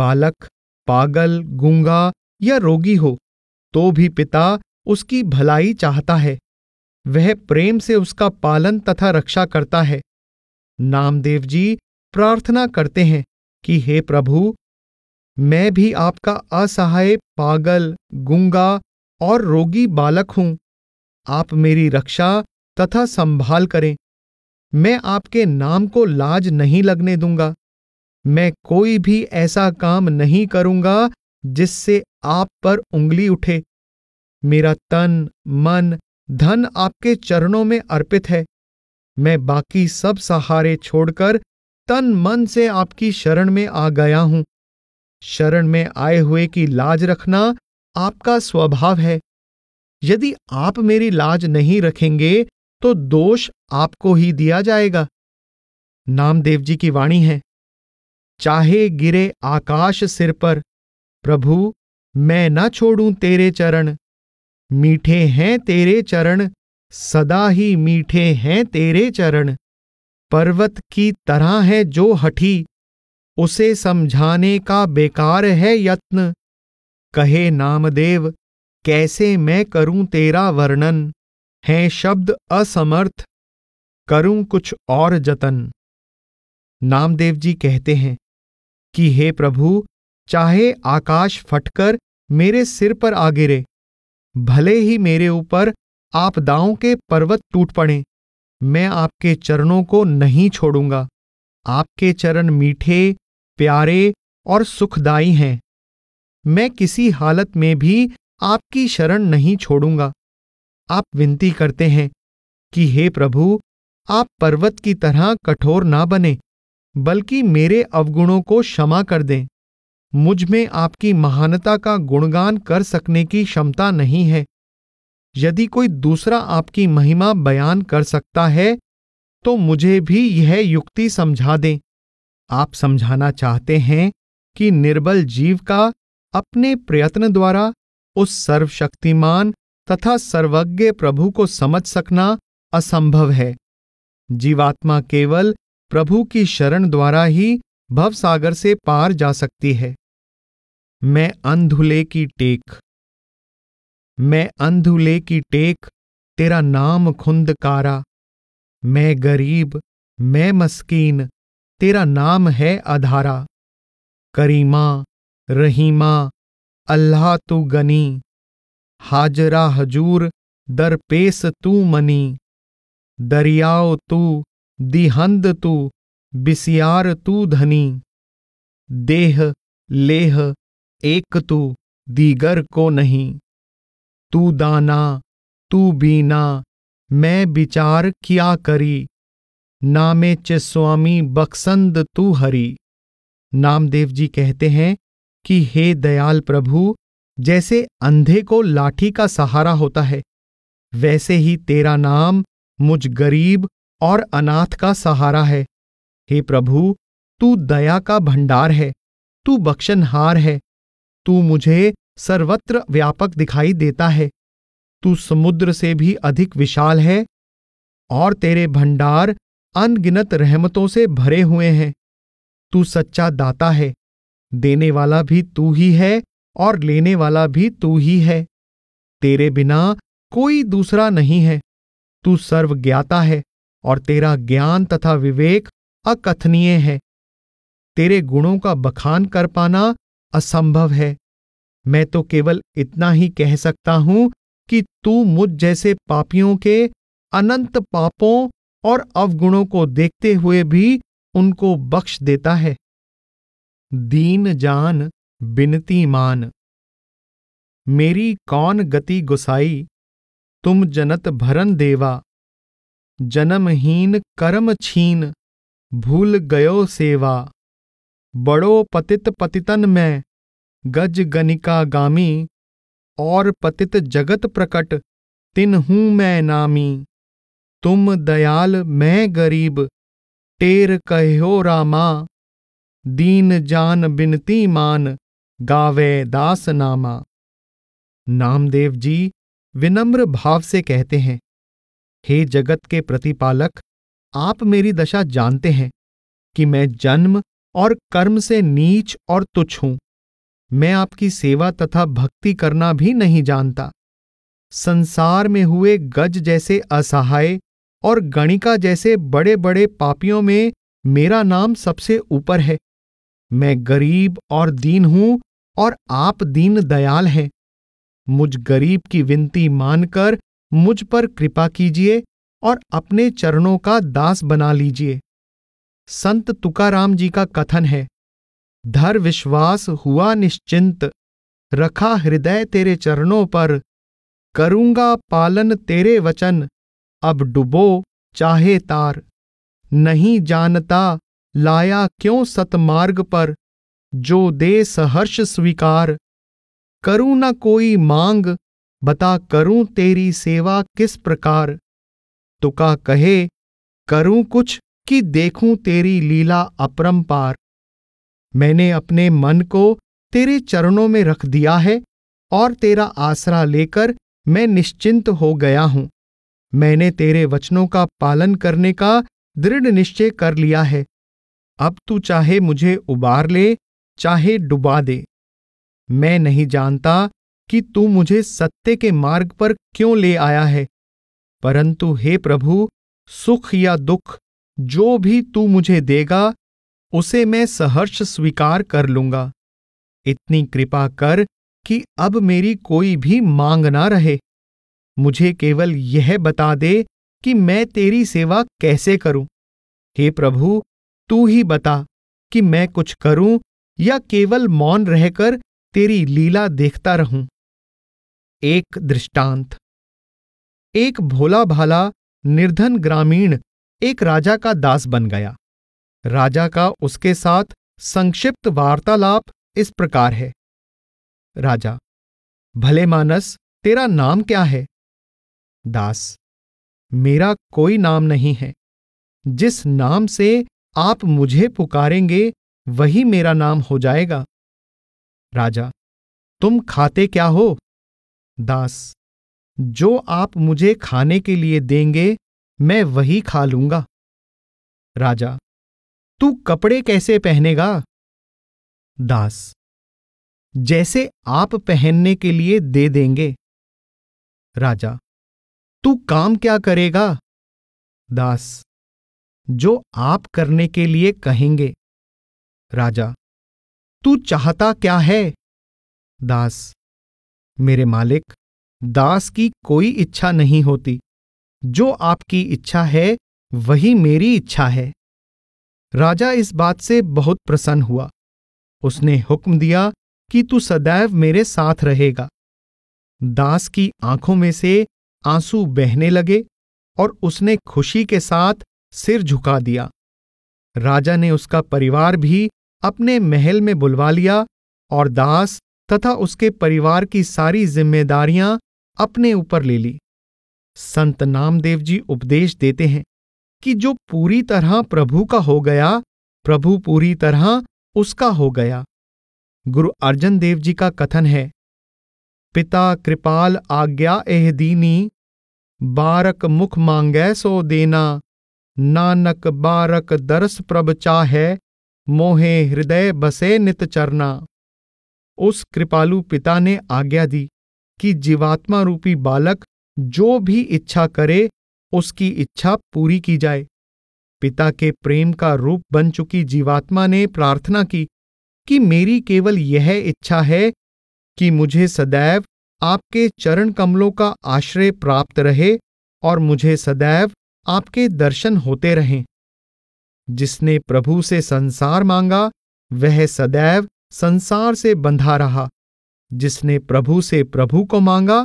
बालक पागल गूंगा या रोगी हो तो भी पिता उसकी भलाई चाहता है वह प्रेम से उसका पालन तथा रक्षा करता है नामदेव जी प्रार्थना करते हैं कि हे प्रभु मैं भी आपका असहाय पागल गुंगा और रोगी बालक हूं आप मेरी रक्षा तथा संभाल करें मैं आपके नाम को लाज नहीं लगने दूंगा मैं कोई भी ऐसा काम नहीं करूंगा जिससे आप पर उंगली उठे मेरा तन मन धन आपके चरणों में अर्पित है मैं बाकी सब सहारे छोड़कर तन मन से आपकी शरण में आ गया हूं शरण में आए हुए की लाज रखना आपका स्वभाव है यदि आप मेरी लाज नहीं रखेंगे तो दोष आपको ही दिया जाएगा नामदेव जी की वाणी है चाहे गिरे आकाश सिर पर प्रभु मैं न छोड़ूं तेरे चरण मीठे हैं तेरे चरण सदा ही मीठे हैं तेरे चरण पर्वत की तरह है जो हठी उसे समझाने का बेकार है यत्न कहे नामदेव कैसे मैं करूं तेरा वर्णन है शब्द असमर्थ करूं कुछ और जतन नामदेव जी कहते हैं कि हे प्रभु चाहे आकाश फटकर मेरे सिर पर आ गिरे भले ही मेरे ऊपर आपदाओं के पर्वत टूट पड़े मैं आपके चरणों को नहीं छोड़ूंगा आपके चरण मीठे प्यारे और सुखदाई हैं मैं किसी हालत में भी आपकी शरण नहीं छोड़ूंगा आप विनती करते हैं कि हे प्रभु आप पर्वत की तरह कठोर ना बने बल्कि मेरे अवगुणों को क्षमा कर दें मुझ में आपकी महानता का गुणगान कर सकने की क्षमता नहीं है यदि कोई दूसरा आपकी महिमा बयान कर सकता है तो मुझे भी यह युक्ति समझा दें आप समझाना चाहते हैं कि निर्बल जीव का अपने प्रयत्न द्वारा उस सर्वशक्तिमान तथा सर्वज्ञ प्रभु को समझ सकना असंभव है जीवात्मा केवल प्रभु की शरण द्वारा ही भवसागर से पार जा सकती है मैं अंधुले की टेक मैं अंधुले की टेक तेरा नाम खुंदकारा मैं गरीब मैं मस्कीन तेरा नाम है आधारा करीमा रहीमा अल्लाह तू गनी हाजरा हजूर दरपेस तू मनी दरियाओ तू दिहंद तू बिसियार तू धनी देह लेह एक तू दीगर को नहीं तू दाना तू बीना मैं विचार क्या करी नामे च स्वामी बक्संद तू हरि नामदेव जी कहते हैं कि हे दयाल प्रभु जैसे अंधे को लाठी का सहारा होता है वैसे ही तेरा नाम मुझ गरीब और अनाथ का सहारा है हे प्रभु तू दया का भंडार है तू बख्शनहार है तू मुझे सर्वत्र व्यापक दिखाई देता है तू समुद्र से भी अधिक विशाल है और तेरे भंडार अनगिनत रहमतों से भरे हुए हैं तू सच्चा दाता है देने वाला भी तू ही है और लेने वाला भी तू ही है तेरे बिना कोई दूसरा नहीं है तू सर्व ज्ञाता है और तेरा ज्ञान तथा विवेक अकथनीय है तेरे गुणों का बखान कर पाना असंभव है मैं तो केवल इतना ही कह सकता हूं कि तू मुझ जैसे पापियों के अनंत पापों और अवगुणों को देखते हुए भी उनको बख्श देता है दीन जान बिनती मान मेरी कौन गति गुसाई तुम जनत भरन देवा जन्महीन कर्म छीन भूल गयो सेवा बड़ो पतित पतितन मैं गज गनिका गामी और पतित जगत प्रकट तिन हूँ मैं नामी तुम दयाल मैं गरीब टेर कहो रामा दीन जान बिनती मान गावे दास नामा नामदेव जी विनम्र भाव से कहते हैं हे जगत के प्रतिपालक आप मेरी दशा जानते हैं कि मैं जन्म और कर्म से नीच और तुच्छ हूं मैं आपकी सेवा तथा भक्ति करना भी नहीं जानता संसार में हुए गज जैसे असहाय और गणिका जैसे बड़े बड़े पापियों में मेरा नाम सबसे ऊपर है मैं गरीब और दीन हूं और आप दीन दयाल हैं मुझ गरीब की विनती मानकर मुझ पर कृपा कीजिए और अपने चरणों का दास बना लीजिए संत तुकाराम जी का कथन है धर विश्वास हुआ निश्चिंत रखा हृदय तेरे चरणों पर करूंगा पालन तेरे वचन अब डुबो चाहे तार नहीं जानता लाया क्यों सतमार्ग पर जो दे सहर्ष स्वीकार करूं न कोई मांग बता करूं तेरी सेवा किस प्रकार तुका कहे करूं कुछ कि देखूं तेरी लीला अपरंपार मैंने अपने मन को तेरे चरणों में रख दिया है और तेरा आसरा लेकर मैं निश्चिंत हो गया हूं मैंने तेरे वचनों का पालन करने का दृढ़ निश्चय कर लिया है अब तू चाहे मुझे उबार ले चाहे डुबा दे मैं नहीं जानता कि तू मुझे सत्य के मार्ग पर क्यों ले आया है परंतु हे प्रभु सुख या दुख जो भी तू मुझे देगा उसे मैं सहर्ष स्वीकार कर लूंगा इतनी कृपा कर कि अब मेरी कोई भी मांग ना रहे मुझे केवल यह बता दे कि मैं तेरी सेवा कैसे करूं हे प्रभु तू ही बता कि मैं कुछ करूं या केवल मौन रहकर तेरी लीला देखता रहूं एक दृष्टांत एक भोला भाला निर्धन ग्रामीण एक राजा का दास बन गया राजा का उसके साथ संक्षिप्त वार्तालाप इस प्रकार है राजा भले मानस तेरा नाम क्या है दास मेरा कोई नाम नहीं है जिस नाम से आप मुझे पुकारेंगे वही मेरा नाम हो जाएगा राजा तुम खाते क्या हो दास जो आप मुझे खाने के लिए देंगे मैं वही खा लूंगा राजा तू कपड़े कैसे पहनेगा दास जैसे आप पहनने के लिए दे देंगे राजा तू काम क्या करेगा दास जो आप करने के लिए कहेंगे राजा तू चाहता क्या है दास मेरे मालिक दास की कोई इच्छा नहीं होती जो आपकी इच्छा है वही मेरी इच्छा है राजा इस बात से बहुत प्रसन्न हुआ उसने हुक्म दिया कि तू सदैव मेरे साथ रहेगा दास की आंखों में से आंसू बहने लगे और उसने खुशी के साथ सिर झुका दिया राजा ने उसका परिवार भी अपने महल में बुलवा लिया और दास तथा उसके परिवार की सारी जिम्मेदारियां अपने ऊपर ले ली संत नामदेव जी उपदेश देते हैं कि जो पूरी तरह प्रभु का हो गया प्रभु पूरी तरह उसका हो गया गुरु अर्जन देव जी का कथन है पिता कृपाल आज्ञा एह दीनी बारक मुख मांगै सो देना नानक बारक दरस प्रभ चाहे मोहे हृदय बसे नित चरना उस कृपालु पिता ने आज्ञा दी कि जीवात्मा रूपी बालक जो भी इच्छा करे उसकी इच्छा पूरी की जाए पिता के प्रेम का रूप बन चुकी जीवात्मा ने प्रार्थना की कि मेरी केवल यह इच्छा है कि मुझे सदैव आपके चरण कमलों का आश्रय प्राप्त रहे और मुझे सदैव आपके दर्शन होते रहें जिसने प्रभु से संसार मांगा वह सदैव संसार से बंधा रहा जिसने प्रभु से प्रभु को मांगा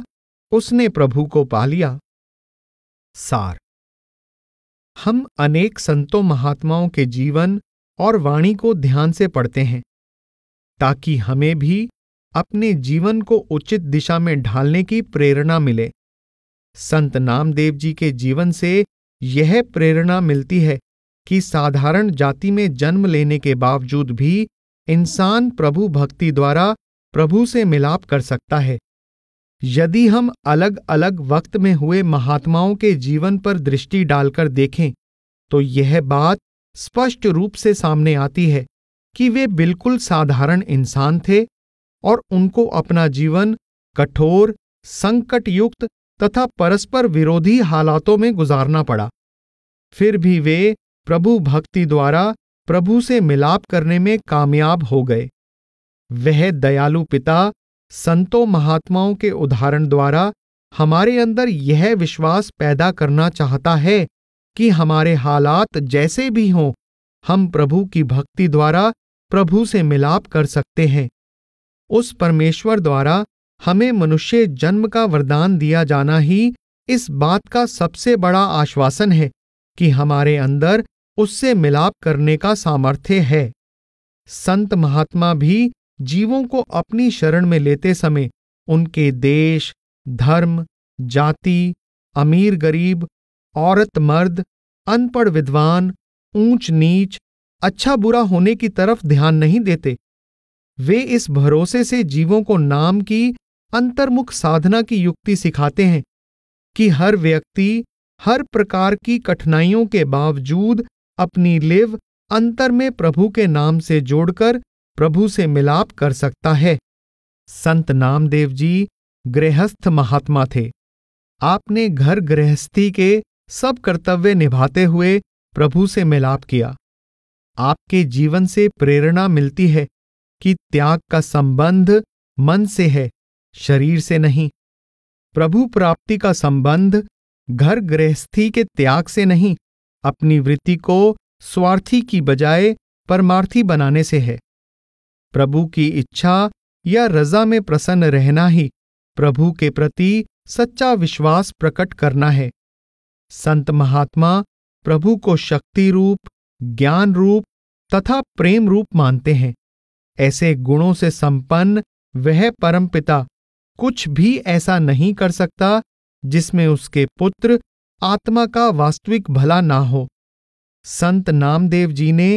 उसने प्रभु को पा लिया सार हम अनेक संतों महात्माओं के जीवन और वाणी को ध्यान से पढ़ते हैं ताकि हमें भी अपने जीवन को उचित दिशा में ढालने की प्रेरणा मिले संत नामदेव जी के जीवन से यह प्रेरणा मिलती है कि साधारण जाति में जन्म लेने के बावजूद भी इंसान प्रभु भक्ति द्वारा प्रभु से मिलाप कर सकता है यदि हम अलग अलग वक्त में हुए महात्माओं के जीवन पर दृष्टि डालकर देखें तो यह बात स्पष्ट रूप से सामने आती है कि वे बिल्कुल साधारण इंसान थे और उनको अपना जीवन कठोर संकटयुक्त तथा परस्पर विरोधी हालातों में गुजारना पड़ा फिर भी वे प्रभु भक्ति द्वारा प्रभु से मिलाप करने में कामयाब हो गए वह दयालु पिता संतों महात्माओं के उदाहरण द्वारा हमारे अंदर यह विश्वास पैदा करना चाहता है कि हमारे हालात जैसे भी हों हम प्रभु की भक्ति द्वारा प्रभु से मिलाप कर सकते हैं उस परमेश्वर द्वारा हमें मनुष्य जन्म का वरदान दिया जाना ही इस बात का सबसे बड़ा आश्वासन है कि हमारे अंदर उससे मिलाप करने का सामर्थ्य है संत महात्मा भी जीवों को अपनी शरण में लेते समय उनके देश धर्म जाति अमीर गरीब औरत मर्द अनपढ़ विद्वान ऊंच नीच अच्छा बुरा होने की तरफ ध्यान नहीं देते वे इस भरोसे से जीवों को नाम की अंतर्मुख साधना की युक्ति सिखाते हैं कि हर व्यक्ति हर प्रकार की कठिनाइयों के बावजूद अपनी लिव अंतर में प्रभु के नाम से जोड़कर प्रभु से मिलाप कर सकता है संत नामदेव जी गृहस्थ महात्मा थे आपने घर गृहस्थी के सब कर्तव्य निभाते हुए प्रभु से मिलाप किया आपके जीवन से प्रेरणा मिलती है कि त्याग का संबंध मन से है शरीर से नहीं प्रभु प्राप्ति का संबंध घर गृहस्थी के त्याग से नहीं अपनी वृत्ति को स्वार्थी की बजाय परमार्थी बनाने से है प्रभु की इच्छा या रजा में प्रसन्न रहना ही प्रभु के प्रति सच्चा विश्वास प्रकट करना है संत महात्मा प्रभु को शक्ति रूप ज्ञान रूप तथा प्रेम रूप मानते हैं ऐसे गुणों से संपन्न वह परम पिता कुछ भी ऐसा नहीं कर सकता जिसमें उसके पुत्र आत्मा का वास्तविक भला ना हो संत नामदेव जी ने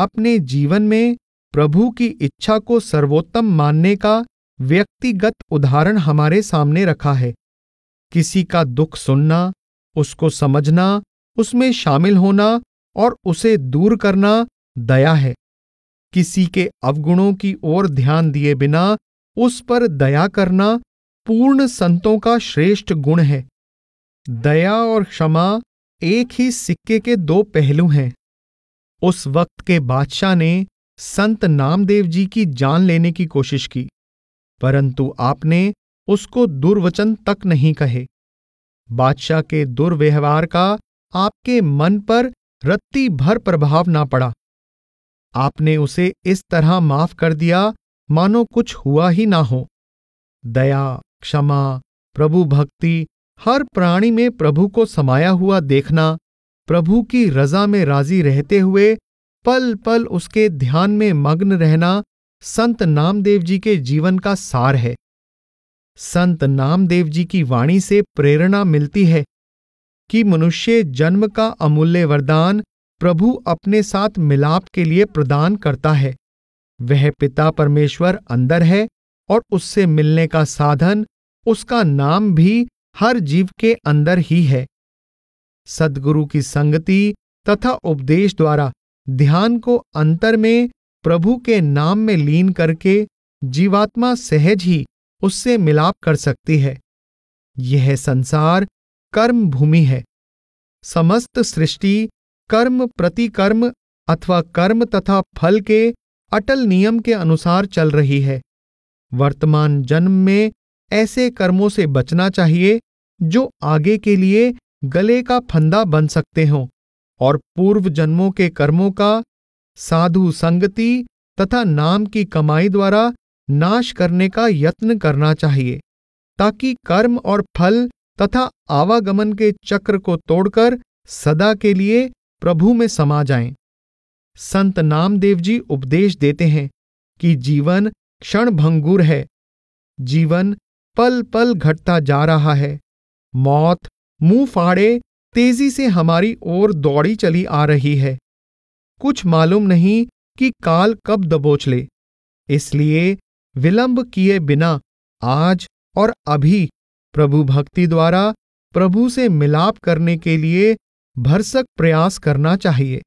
अपने जीवन में प्रभु की इच्छा को सर्वोत्तम मानने का व्यक्तिगत उदाहरण हमारे सामने रखा है किसी का दुख सुनना उसको समझना उसमें शामिल होना और उसे दूर करना दया है किसी के अवगुणों की ओर ध्यान दिए बिना उस पर दया करना पूर्ण संतों का श्रेष्ठ गुण है दया और क्षमा एक ही सिक्के के दो पहलू हैं उस वक्त के बादशाह ने संत नामदेव जी की जान लेने की कोशिश की परंतु आपने उसको दुर्वचन तक नहीं कहे बादशाह के दुर्व्यवहार का आपके मन पर रत्ती भर प्रभाव ना पड़ा आपने उसे इस तरह माफ कर दिया मानो कुछ हुआ ही ना हो दया क्षमा प्रभु भक्ति हर प्राणी में प्रभु को समाया हुआ देखना प्रभु की रजा में राजी रहते हुए पल पल उसके ध्यान में मग्न रहना संत नामदेव जी के जीवन का सार है संत नामदेव जी की वाणी से प्रेरणा मिलती है कि मनुष्य जन्म का अमूल्य वरदान प्रभु अपने साथ मिलाप के लिए प्रदान करता है वह पिता परमेश्वर अंदर है और उससे मिलने का साधन उसका नाम भी हर जीव के अंदर ही है सदगुरु की संगति तथा उपदेश द्वारा ध्यान को अंतर में प्रभु के नाम में लीन करके जीवात्मा सहज ही उससे मिलाप कर सकती है यह संसार कर्म भूमि है समस्त सृष्टि कर्म प्रतिकर्म अथवा कर्म तथा फल के अटल नियम के अनुसार चल रही है वर्तमान जन्म में ऐसे कर्मों से बचना चाहिए जो आगे के लिए गले का फंदा बन सकते हों और पूर्व जन्मों के कर्मों का साधु संगति तथा नाम की कमाई द्वारा नाश करने का यत्न करना चाहिए ताकि कर्म और फल तथा आवागमन के चक्र को तोड़कर सदा के लिए प्रभु में समा जाएं। संत नामदेव जी उपदेश देते हैं कि जीवन क्षण भंगुर है जीवन पल पल घटता जा रहा है मौत मुंह फाड़े तेजी से हमारी ओर दौड़ी चली आ रही है कुछ मालूम नहीं कि काल कब दबोच ले इसलिए विलंब किए बिना आज और अभी प्रभु भक्ति द्वारा प्रभु से मिलाप करने के लिए भरसक प्रयास करना चाहिए